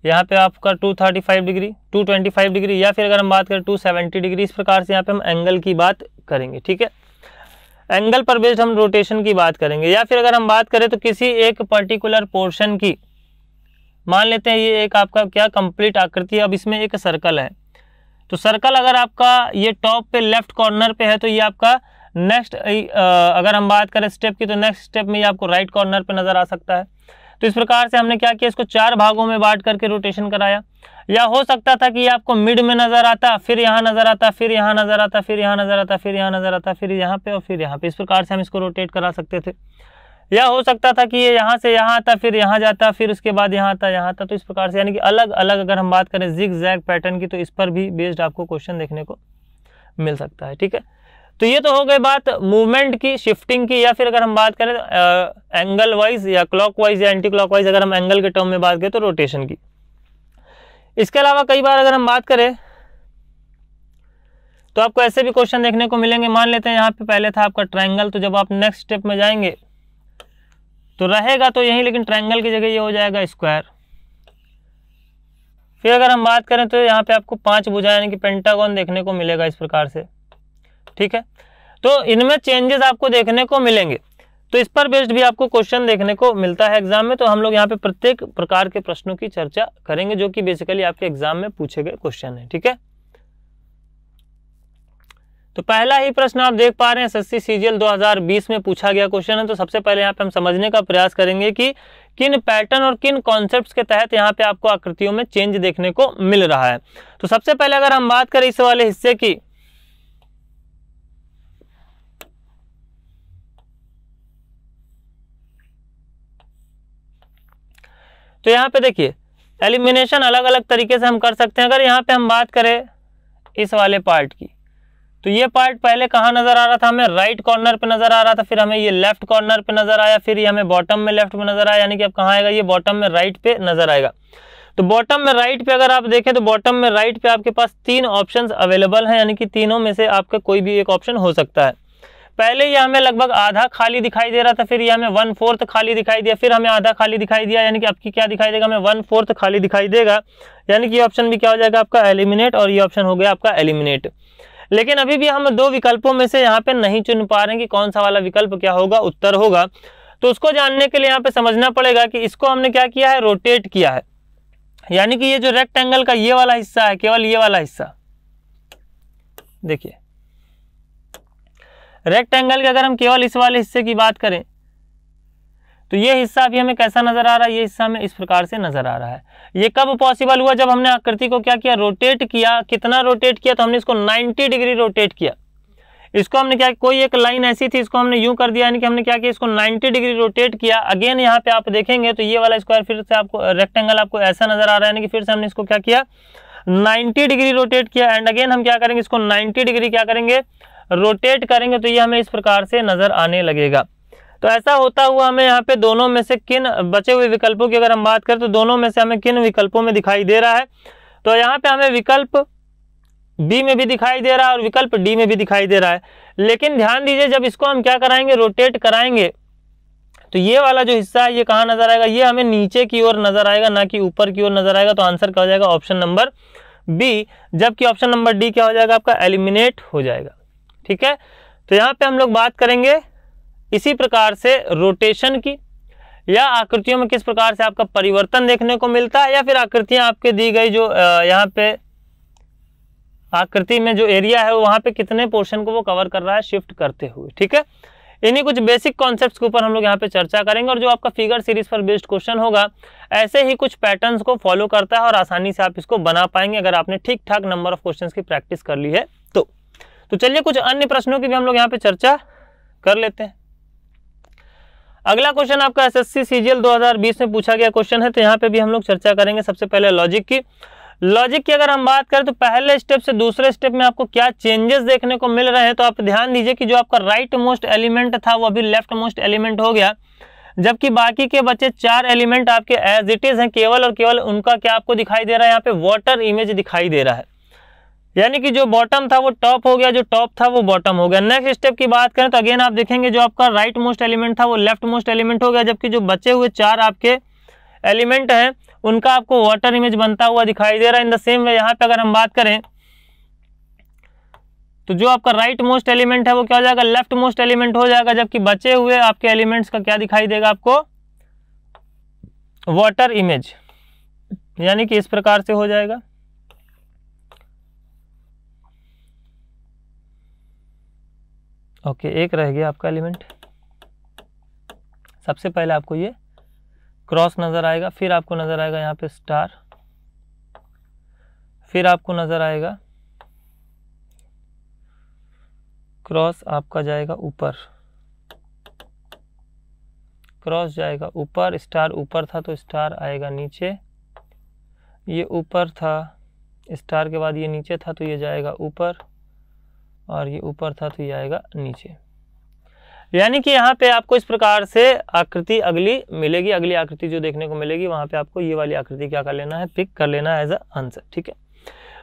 यहाँ पे आपका 235 डिग्री 225 डिग्री या फिर अगर हम बात करें 270 डिग्री इस प्रकार से यहाँ पे हम एंगल की बात करेंगे ठीक है एंगल पर बेस्ड हम रोटेशन की बात करेंगे या फिर अगर हम बात करें तो किसी एक पर्टिकुलर पोर्शन की मान लेते हैं ये एक आपका क्या कंप्लीट आकृति अब इसमें एक सर्कल है तो सर्कल अगर आपका ये टॉप पे लेफ्ट कॉर्नर पे है तो ये आपका नेक्स्ट अगर हम बात करें स्टेप की तो नेक्स्ट स्टेप में ये आपको राइट कॉर्नर पे नज़र आ सकता है तो इस प्रकार से हमने क्या किया इसको चार भागों में बांट करके रोटेशन कराया या हो सकता था कि ये आपको मिड में नज़र आता फिर यहाँ नज़र आता फिर यहाँ नज़र आता फिर यहाँ नज़र आता फिर यहाँ नज़र आता फिर यहाँ पे और फिर यहाँ पे इस प्रकार से हम इसको रोटेट करा सकते थे या हो सकता था कि ये यहाँ से यहाँ आता फिर यहाँ जाता फिर उसके बाद यहाँ आता यहाँ आता तो इस प्रकार से यानी कि अलग अलग अगर हम बात करें जिग जैग पैटर्न की तो इस पर भी बेस्ड आपको क्वेश्चन देखने को मिल सकता है ठीक है तो ये तो हो गई बात मूवमेंट की शिफ्टिंग की या फिर अगर हम बात करें एंगल वाइज या क्लॉक वाइज या एंटी क्लॉक वाइज अगर हम एंगल के टर्म में बात करें तो रोटेशन की इसके अलावा कई बार अगर हम बात करें तो आपको ऐसे भी क्वेश्चन देखने को मिलेंगे मान लेते हैं यहाँ पे पहले था आपका ट्रायंगल तो जब आप नेक्स्ट स्टेप में जाएंगे तो रहेगा तो यहीं लेकिन ट्रायंगल की जगह ये हो जाएगा स्क्वायर फिर अगर हम बात करें तो यहाँ पे आपको पांच भुजा यानी कि पेंटागॉन देखने को मिलेगा इस प्रकार से ठीक है तो इनमें चेंजेस आपको देखने को मिलेंगे तो इस पर बेस्ड भी आपको क्वेश्चन देखने को मिलता है एग्जाम में तो हम लोग यहाँ पे प्रत्येक प्रकार के प्रश्नों की चर्चा करेंगे जो कि बेसिकली आपके एग्जाम में पूछे गए क्वेश्चन है ठीक है तो पहला ही प्रश्न आप देख पा रहे हैं एस एस सी में पूछा गया क्वेश्चन है तो सबसे पहले यहाँ पे हम समझने का प्रयास करेंगे कि किन पैटर्न और किन कॉन्सेप्ट्स के तहत यहाँ पे आपको आकृतियों में चेंज देखने को मिल रहा है तो सबसे पहले अगर हम बात करें इस वाले हिस्से की तो यहाँ पे देखिए एलिमिनेशन अलग अलग तरीके से हम कर सकते हैं अगर यहाँ पे हम बात करें इस वाले पार्ट की तो ये पार्ट पहले कहाँ नजर आ रहा था हमें राइट कॉर्नर पे नजर आ रहा था फिर हमें ये लेफ्ट कॉर्नर पे नजर आया फिर ये हमें बॉटम में लेफ्ट में नजर आया यानी कि अब कहाँ आएगा ये बॉटम में राइट पे नजर आएगा तो बॉटम में राइट पे अगर आप देखें तो बॉटम में राइट पे आपके पास तीन ऑप्शन अवेलेबल हैं यानी कि तीनों में से आपका कोई भी एक ऑप्शन हो सकता है पहले ये हमें लगभग आधा खाली दिखाई दे रहा था फिर ये हमें वन फोर्थ खाली दिखाई दिया फिर हमें आधा खाली दिखाई दिया यानी कि आपकी क्या दिखाई देगा हमें वन फोर्थ खाली दिखाई देगा यानी कि ये ऑप्शन भी क्या हो जाएगा आपका एलिमिनेट और ये ऑप्शन हो गया आपका एलिमिनेट लेकिन अभी भी हम दो विकल्पों में से यहाँ पे नहीं चुन पा रहे हैं कि कौन सा वाला विकल्प क्या होगा उत्तर होगा तो उसको जानने के लिए यहाँ पे समझना पड़ेगा कि इसको हमने क्या किया है रोटेट किया है यानी कि ये जो रेक्ट का ये वाला हिस्सा है केवल ये वाला हिस्सा देखिए एंगल के अगर हम केवल इस वाले हिस्से की बात करें तो ये हिस्सा अभी हमें कैसा नज़र आ रहा है ये हिस्सा हमें इस प्रकार से नज़र आ रहा है ये कब पॉसिबल हुआ जब हमने आकृति को क्या किया रोटेट किया कितना रोटेट किया तो हमने इसको 90 डिग्री रोटेट किया इसको हमने क्या कोई एक लाइन ऐसी थी इसको हमने यूं कर दिया यानी कि हमने क्या किया इसको 90 डिग्री रोटेट किया अगेन यहाँ पे आप देखेंगे तो ये वाला स्क्वायर फिर से आपको रेक्टेंगल आपको ऐसा नजर आ रहा है यानी कि फिर से हमने इसको क्या किया 90 डिग्री रोटेट किया एंड अगेन हम क्या करेंगे इसको नाइन्टी डिग्री क्या करेंगे रोटेट करेंगे तो ये हमें इस प्रकार से नजर आने लगेगा तो ऐसा होता हुआ हमें यहाँ पे दोनों में से किन बचे हुए विकल्पों की अगर हम बात करें तो दोनों में से हमें किन विकल्पों में दिखाई दे रहा है तो यहाँ पे हमें विकल्प बी में भी दिखाई दे रहा है और विकल्प डी में भी दिखाई दे रहा है लेकिन ध्यान दीजिए जब इसको हम क्या कराएंगे रोटेट कराएंगे तो ये वाला जो हिस्सा है ये कहाँ नजर आएगा ये हमें नीचे की ओर नजर आएगा ना कि ऊपर की ओर नजर आएगा तो आंसर क्या हो जाएगा ऑप्शन नंबर बी जबकि ऑप्शन नंबर डी क्या हो जाएगा आपका एलिमिनेट हो जाएगा ठीक है तो यहाँ पे हम लोग बात करेंगे इसी प्रकार से रोटेशन की या आकृतियों में किस प्रकार से आपका परिवर्तन देखने को मिलता है या फिर आकृतियां आपके दी गई जो यहाँ पे आकृति में जो एरिया है वहां पे कितने पोर्शन को वो कवर कर रहा है शिफ्ट करते हुए ठीक है इन्हीं कुछ बेसिक कॉन्सेप्ट्स के ऊपर हम लोग यहाँ पे चर्चा करेंगे और जो आपका फिगर सीरीज पर बेस्ड क्वेश्चन होगा ऐसे ही कुछ पैटर्न्स को फॉलो करता है और आसानी से आप इसको बना पाएंगे अगर आपने ठीक ठाक नंबर ऑफ क्वेश्चन की प्रैक्टिस कर ली है तो, तो चलिए कुछ अन्य प्रश्नों की भी हम लोग यहाँ पे चर्चा कर लेते हैं अगला क्वेश्चन आपका एसएससी सीजीएल 2020 में पूछा गया क्वेश्चन है तो यहाँ पे भी हम लोग चर्चा करेंगे सबसे पहले लॉजिक की लॉजिक की अगर हम बात करें तो पहले स्टेप से दूसरे स्टेप में आपको क्या चेंजेस देखने को मिल रहे हैं तो आप ध्यान दीजिए कि जो आपका राइट मोस्ट एलिमेंट था वो अभी लेफ्ट मोस्ट एलिमेंट हो गया जबकि बाकी के बचे चार एलिमेंट आपके एज इट इज हैं केवल और केवल उनका क्या आपको दिखाई दे रहा है यहाँ पे वाटर इमेज दिखाई दे रहा है यानी कि जो बॉटम था वो टॉप हो गया जो टॉप था वो बॉटम हो गया नेक्स्ट स्टेप की बात करें तो अगेन आप देखेंगे जो आपका राइट मोस्ट एलिमेंट था वो लेफ्ट मोस्ट एलिमेंट हो गया जबकि जो बचे हुए चार आपके एलिमेंट हैं उनका आपको वाटर इमेज बनता हुआ दिखाई दे रहा है इन द सेम वे यहाँ पे अगर हम बात करें तो जो आपका राइट मोस्ट एलिमेंट है वो क्या हो जाएगा लेफ्ट मोस्ट एलिमेंट हो जाएगा जबकि बचे हुए आपके एलिमेंट्स का क्या दिखाई देगा आपको वाटर इमेज यानी कि इस प्रकार से हो जाएगा ओके एक रह गया आपका एलिमेंट सबसे पहले आपको ये क्रॉस नज़र आएगा फिर आपको नज़र आएगा यहाँ पे स्टार फिर आपको नज़र आएगा क्रॉस आपका जाएगा ऊपर क्रॉस जाएगा ऊपर स्टार ऊपर था तो स्टार आएगा नीचे ये ऊपर था स्टार के बाद ये नीचे था तो ये जाएगा ऊपर और ये ऊपर था तो ये आएगा नीचे यानी कि यहाँ पे आपको इस प्रकार से आकृति अगली मिलेगी अगली आकृति जो देखने को मिलेगी वहां पे आपको ये वाली आकृति क्या कर लेना है पिक कर लेना है एज अ आंसर ठीक है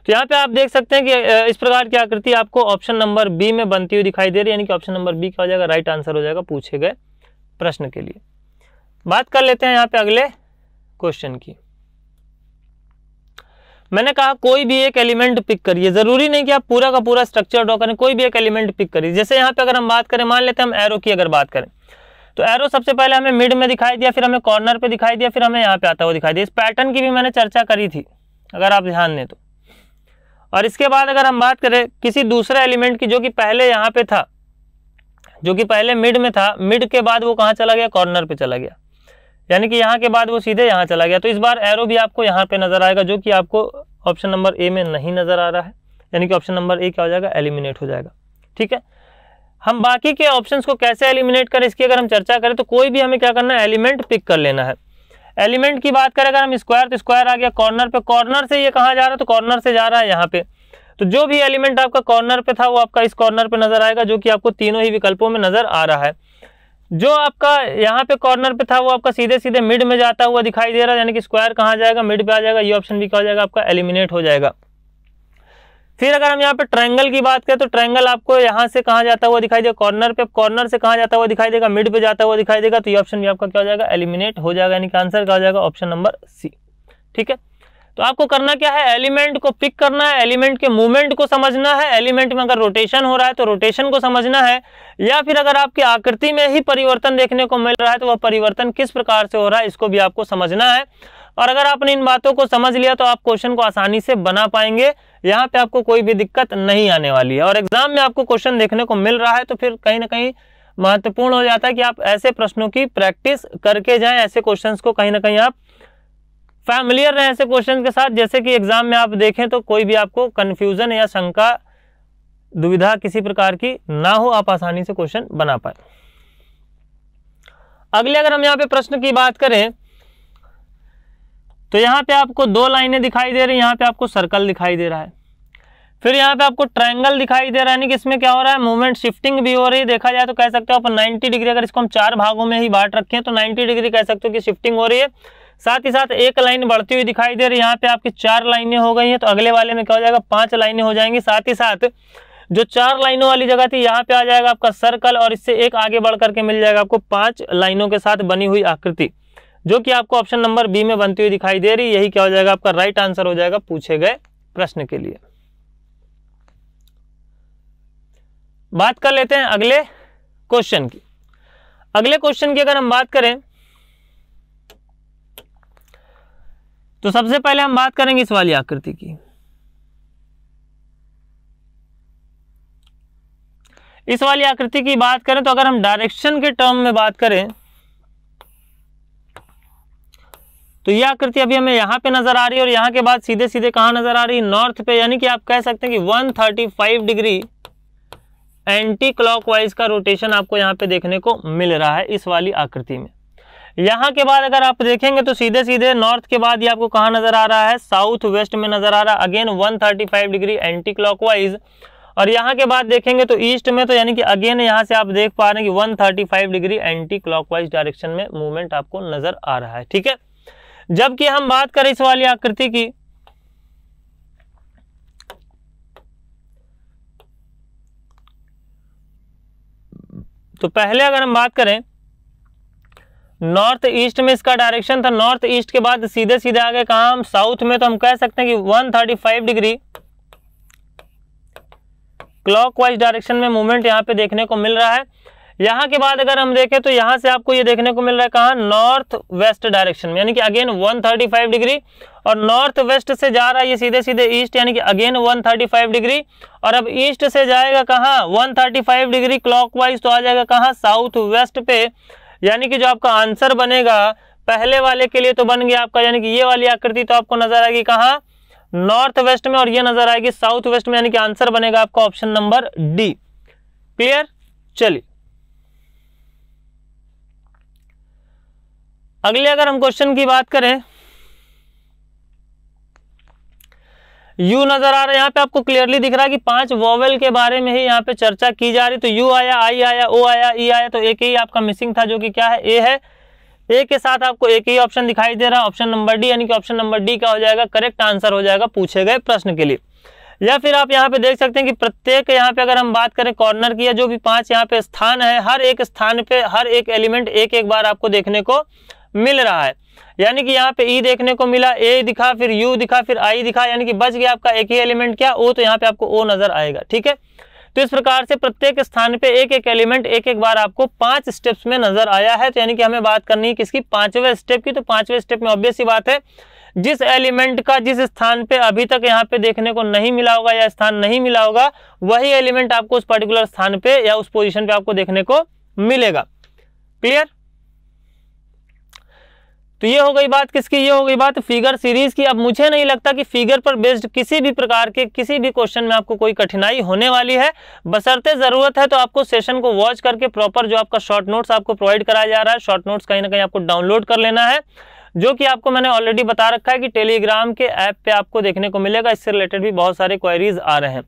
तो यहाँ पे आप देख सकते हैं कि इस प्रकार की आकृति आपको ऑप्शन नंबर बी में बनती हुई दिखाई दे रही है यानी कि ऑप्शन नंबर बी क्या हो जाएगा राइट आंसर हो जाएगा पूछे गए प्रश्न के लिए बात कर लेते हैं यहाँ पे अगले क्वेश्चन की मैंने कहा कोई भी एक एलिमेंट पिक करिए जरूरी नहीं कि आप पूरा का पूरा स्ट्रक्चर ड्रॉ करें कोई भी एक एलिमेंट पिक करिए जैसे यहाँ पे अगर हम बात करें मान लेते हैं हम एरो की अगर बात करें तो एरो सबसे पहले हमें मिड में दिखाई दिया फिर हमें कॉर्नर पे दिखाई दिया फिर हमें यहाँ पे आता हुआ दिखाई दिया इस पैटर्न की भी मैंने चर्चा करी थी अगर आप ध्यान दें तो और इसके बाद अगर हम बात करें किसी दूसरे एलिमेंट की जो कि पहले यहाँ पे था जो कि पहले मिड में था मिड के बाद वो कहाँ चला गया कॉर्नर पे चला गया यानी कि यहाँ के बाद वो सीधे यहाँ चला गया तो इस बार एरो भी आपको यहाँ पे नज़र आएगा जो कि आपको ऑप्शन नंबर ए में नहीं नज़र आ रहा है यानी कि ऑप्शन नंबर ए क्या हो जाएगा एलिमिनेट हो जाएगा ठीक है हम बाकी के ऑप्शंस को कैसे एलिमिनेट करें इसकी अगर हम चर्चा करें तो कोई भी हमें क्या करना है एलिमेंट पिक कर लेना है एलिमेंट की बात करें अगर हम स्क्वायर तो स्क्वायर आ गया कॉर्नर पे कॉर्नर से ये कहाँ जा रहा है तो कॉर्नर से जा रहा है यहाँ पे तो जो भी एलिमेंट आपका कॉर्नर पे था वो आपका इस कॉर्नर पे नजर आएगा जो कि आपको तीनों ही विकल्पों में नजर आ रहा है जो आपका यहाँ पे कॉर्नर पे था वो आपका सीधे सीधे मिड में जाता हुआ दिखाई दे रहा है यानी कि स्क्वायर कहाँ जाएगा मिड पे आ जाएगा ये ऑप्शन भी क्या हो जाएगा आपका एलिमिनेट हो जाएगा फिर अगर हम यहाँ पे ट्रायंगल की बात करें तो ट्रायंगल आपको यहाँ से कहाँ जाता हुआ दिखाई देगा कॉर्नर पे कॉर्नर से कहाँ जाता हुआ दिखाई देगा मिड पे जाता हुआ दिखाई देगा तो ये ऑप्शन भी आपका क्या हो जाएगा एलिमिनेट हो जाएगा यानी कि आंसर क्या हो जाएगा ऑप्शन नंबर सी ठीक है तो आपको करना क्या है एलिमेंट को पिक करना है एलिमेंट के मूवमेंट को समझना है एलिमेंट में अगर रोटेशन हो रहा है तो रोटेशन को समझना है या फिर अगर आपकी आकृति में ही परिवर्तन देखने को मिल रहा है तो वह परिवर्तन किस प्रकार से हो रहा है इसको भी आपको समझना है और अगर आपने इन बातों को समझ लिया तो आप क्वेश्चन को आसानी से बना पाएंगे यहाँ पे आपको कोई भी दिक्कत नहीं आने वाली है और एग्जाम में आपको क्वेश्चन देखने को मिल रहा है तो फिर कहीं ना कहीं महत्वपूर्ण हो जाता है कि आप ऐसे प्रश्नों की प्रैक्टिस करके जाएं ऐसे क्वेश्चंस को कहीं ना कहीं आप फैमिलियर रहें ऐसे क्वेश्चन के साथ जैसे कि एग्जाम में आप देखें तो कोई भी आपको कन्फ्यूजन या शंका दुविधा किसी प्रकार की ना हो आप आसानी से क्वेश्चन बना पाए अगले अगर हम यहाँ पे प्रश्न की बात करें तो यहाँ पे आपको दो लाइनें दिखाई दे रही हैं यहाँ पे आपको सर्कल दिखाई दे रहा है फिर यहाँ पे आपको ट्रायंगल दिखाई दे रहा है कि इसमें क्या हो रहा है मूवमेंट शिफ्टिंग भी हो रही है देखा जाए तो कह सकते हो आप 90 डिग्री अगर इसको हम चार भागों में ही बांट रखें तो 90 डिग्री कह सकते हो कि शिफ्टिंग हो रही है साथ ही साथ एक लाइन बढ़ती हुई दिखाई दे रही है यहाँ पे आपकी चार लाइनें हो गई हैं तो अगले वाले में क्या हो जाएगा पांच लाइनें हो जाएंगी साथ ही साथ जो चार लाइनों वाली जगह थी यहाँ पे आ जाएगा आपका सर्कल और इससे एक आगे बढ़ करके मिल जाएगा आपको पांच लाइनों के साथ बनी हुई आकृति जो कि आपको ऑप्शन नंबर बी में बनती हुई दिखाई दे रही यही क्या हो जाएगा आपका राइट आंसर हो जाएगा पूछे गए प्रश्न के लिए बात कर लेते हैं अगले क्वेश्चन की अगले क्वेश्चन की अगर हम बात करें तो सबसे पहले हम बात करेंगे इस वाली आकृति की इस वाली आकृति की बात करें तो अगर हम डायरेक्शन के टर्म में बात करें तो यह आकृति अभी हमें यहां पे नज़र आ रही है और यहां के बाद सीधे सीधे कहां नज़र आ रही है नॉर्थ पे यानी कि आप कह सकते हैं कि 135 डिग्री एंटी क्लॉकवाइज का रोटेशन आपको यहां पे देखने को मिल रहा है इस वाली आकृति में यहाँ के बाद अगर आप देखेंगे तो सीधे सीधे नॉर्थ के बाद ये आपको कहाँ नजर आ रहा है साउथ वेस्ट में नजर आ रहा है अगेन 135 डिग्री एंटी क्लॉकवाइज और यहाँ के बाद देखेंगे तो ईस्ट में तो यानी कि अगेन यहाँ से आप देख पा रहे हैं कि 135 डिग्री एंटी क्लॉकवाइज डायरेक्शन में मूवमेंट आपको नजर आ रहा है ठीक है जबकि हम बात करें इस वाली आकृति की तो पहले अगर हम बात करें नॉर्थ ईस्ट में इसका डायरेक्शन था नॉर्थ ईस्ट के बाद सीधे सीधे आगे कहा हम साउथ में तो हम कह सकते हैं कि 135 डिग्री क्लॉकवाइज डायरेक्शन में मूवमेंट यहाँ पे देखने को मिल रहा है यहाँ के बाद अगर हम देखें तो यहाँ से आपको ये देखने को मिल रहा है कहा नॉर्थ वेस्ट डायरेक्शन में यानी कि अगेन 135 डिग्री और नॉर्थ वेस्ट से जा रहा है ये सीधे सीधे ईस्ट यानी कि अगेन 135 डिग्री और अब ईस्ट से जाएगा कहाँ 135 डिग्री क्लॉकवाइज तो आ जाएगा कहाँ साउथ वेस्ट पे यानी कि जो आपका आंसर बनेगा पहले वाले के लिए तो बन गया आपका यानी कि ये वाली आकृति तो आपको नजर आएगी कहाँ नॉर्थ वेस्ट में और ये नजर आएगी साउथ वेस्ट में यानी कि आंसर बनेगा आपका ऑप्शन नंबर डी क्लियर चलिए अगले अगर हम क्वेश्चन की बात करें यू नजर आ रहा है यहाँ पे आपको क्लियरली दिख रहा है कि पांच वॉवेल के बारे में ही यहाँ पे चर्चा की जा रही तो यू आया आई आया ओ आया ई आया तो एक ही आपका मिसिंग था जो कि क्या है ए है ए के साथ आपको एक ही ऑप्शन दिखाई दे रहा है ऑप्शन नंबर डी यानी कि ऑप्शन नंबर डी का हो जाएगा करेक्ट आंसर हो जाएगा पूछे गए प्रश्न के लिए या फिर आप यहाँ पे देख सकते हैं कि प्रत्येक यहाँ पे अगर हम बात करें कॉर्नर की या जो भी पांच यहाँ पे स्थान है हर एक स्थान पे हर एक एलिमेंट एक एक बार आपको देखने को मिल रहा है यानी कि यहाँ पे ई देखने को मिला ए दिखा फिर यू दिखा फिर आई दिखा यानी कि बच गया आपका एक ही एलिमेंट क्या ओ तो यहाँ पे आपको ओ नजर आएगा ठीक है तो इस प्रकार से प्रत्येक स्थान पे एक एक एलिमेंट एक एक बार आपको पांच स्टेप्स में नजर आया है तो यानी कि हमें बात करनी है किसकी पांचवें स्टेप की तो पांचवें स्टेप में ऑब्वियस ही बात है जिस एलिमेंट का जिस स्थान पे अभी तक यहाँ पे देखने को नहीं मिला होगा या स्थान नहीं मिला होगा वही एलिमेंट आपको उस पर्टिकुलर स्थान पे या उस पोजिशन पे आपको देखने को मिलेगा क्लियर तो ये हो गई बात किसकी ये हो गई बात फिगर सीरीज की अब मुझे नहीं लगता कि फिगर पर बेस्ड किसी भी प्रकार के किसी भी क्वेश्चन में आपको कोई कठिनाई होने वाली है बसरते ज़रूरत है तो आपको सेशन को वॉच करके प्रॉपर जो आपका शॉर्ट नोट्स आपको प्रोवाइड कराया जा रहा है शॉर्ट नोट्स कहीं ना कहीं आपको डाउनलोड कर लेना है जो कि आपको मैंने ऑलरेडी बता रखा है कि टेलीग्राम के ऐप पे आपको देखने को मिलेगा इससे रिलेटेड भी बहुत सारे क्वेरीज आ रहे हैं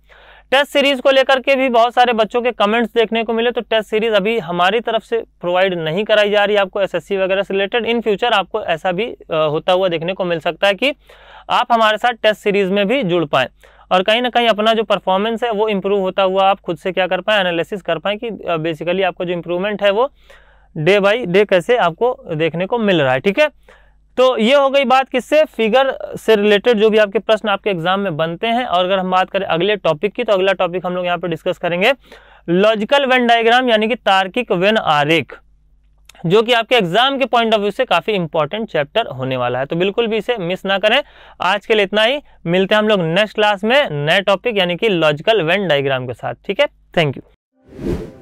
टेस्ट सीरीज को लेकर के भी बहुत सारे बच्चों के कमेंट्स देखने को मिले तो टेस्ट सीरीज अभी हमारी तरफ से प्रोवाइड नहीं कराई जा रही है आपको एसएससी वगैरह से रिलेटेड इन फ्यूचर आपको ऐसा भी होता हुआ देखने को मिल सकता है कि आप हमारे साथ टेस्ट सीरीज में भी जुड़ पाएँ और कहीं ना कहीं अपना जो परफॉर्मेंस है वो इम्प्रूव होता हुआ आप खुद से क्या कर पाए एनालिसिस कर पाए कि बेसिकली आपका जो इम्प्रूवमेंट है वो डे बाई डे कैसे आपको देखने को मिल रहा है ठीक है तो ये हो गई बात किससे फिगर से रिलेटेड जो भी आपके प्रश्न आपके एग्जाम में बनते हैं और अगर हम बात करें अगले टॉपिक की तो अगला टॉपिक हम लोग यहाँ पर डिस्कस करेंगे लॉजिकल वेन डायग्राम यानी कि तार्किक वेन आरेख जो कि आपके एग्जाम के पॉइंट ऑफ व्यू से काफी इंपॉर्टेंट चैप्टर होने वाला है तो बिल्कुल भी इसे मिस ना करें आज के लिए इतना ही मिलते हैं हम लोग नेक्स्ट क्लास में नए टॉपिक यानी कि लॉजिकल वेन डायग्राम के साथ ठीक है थैंक यू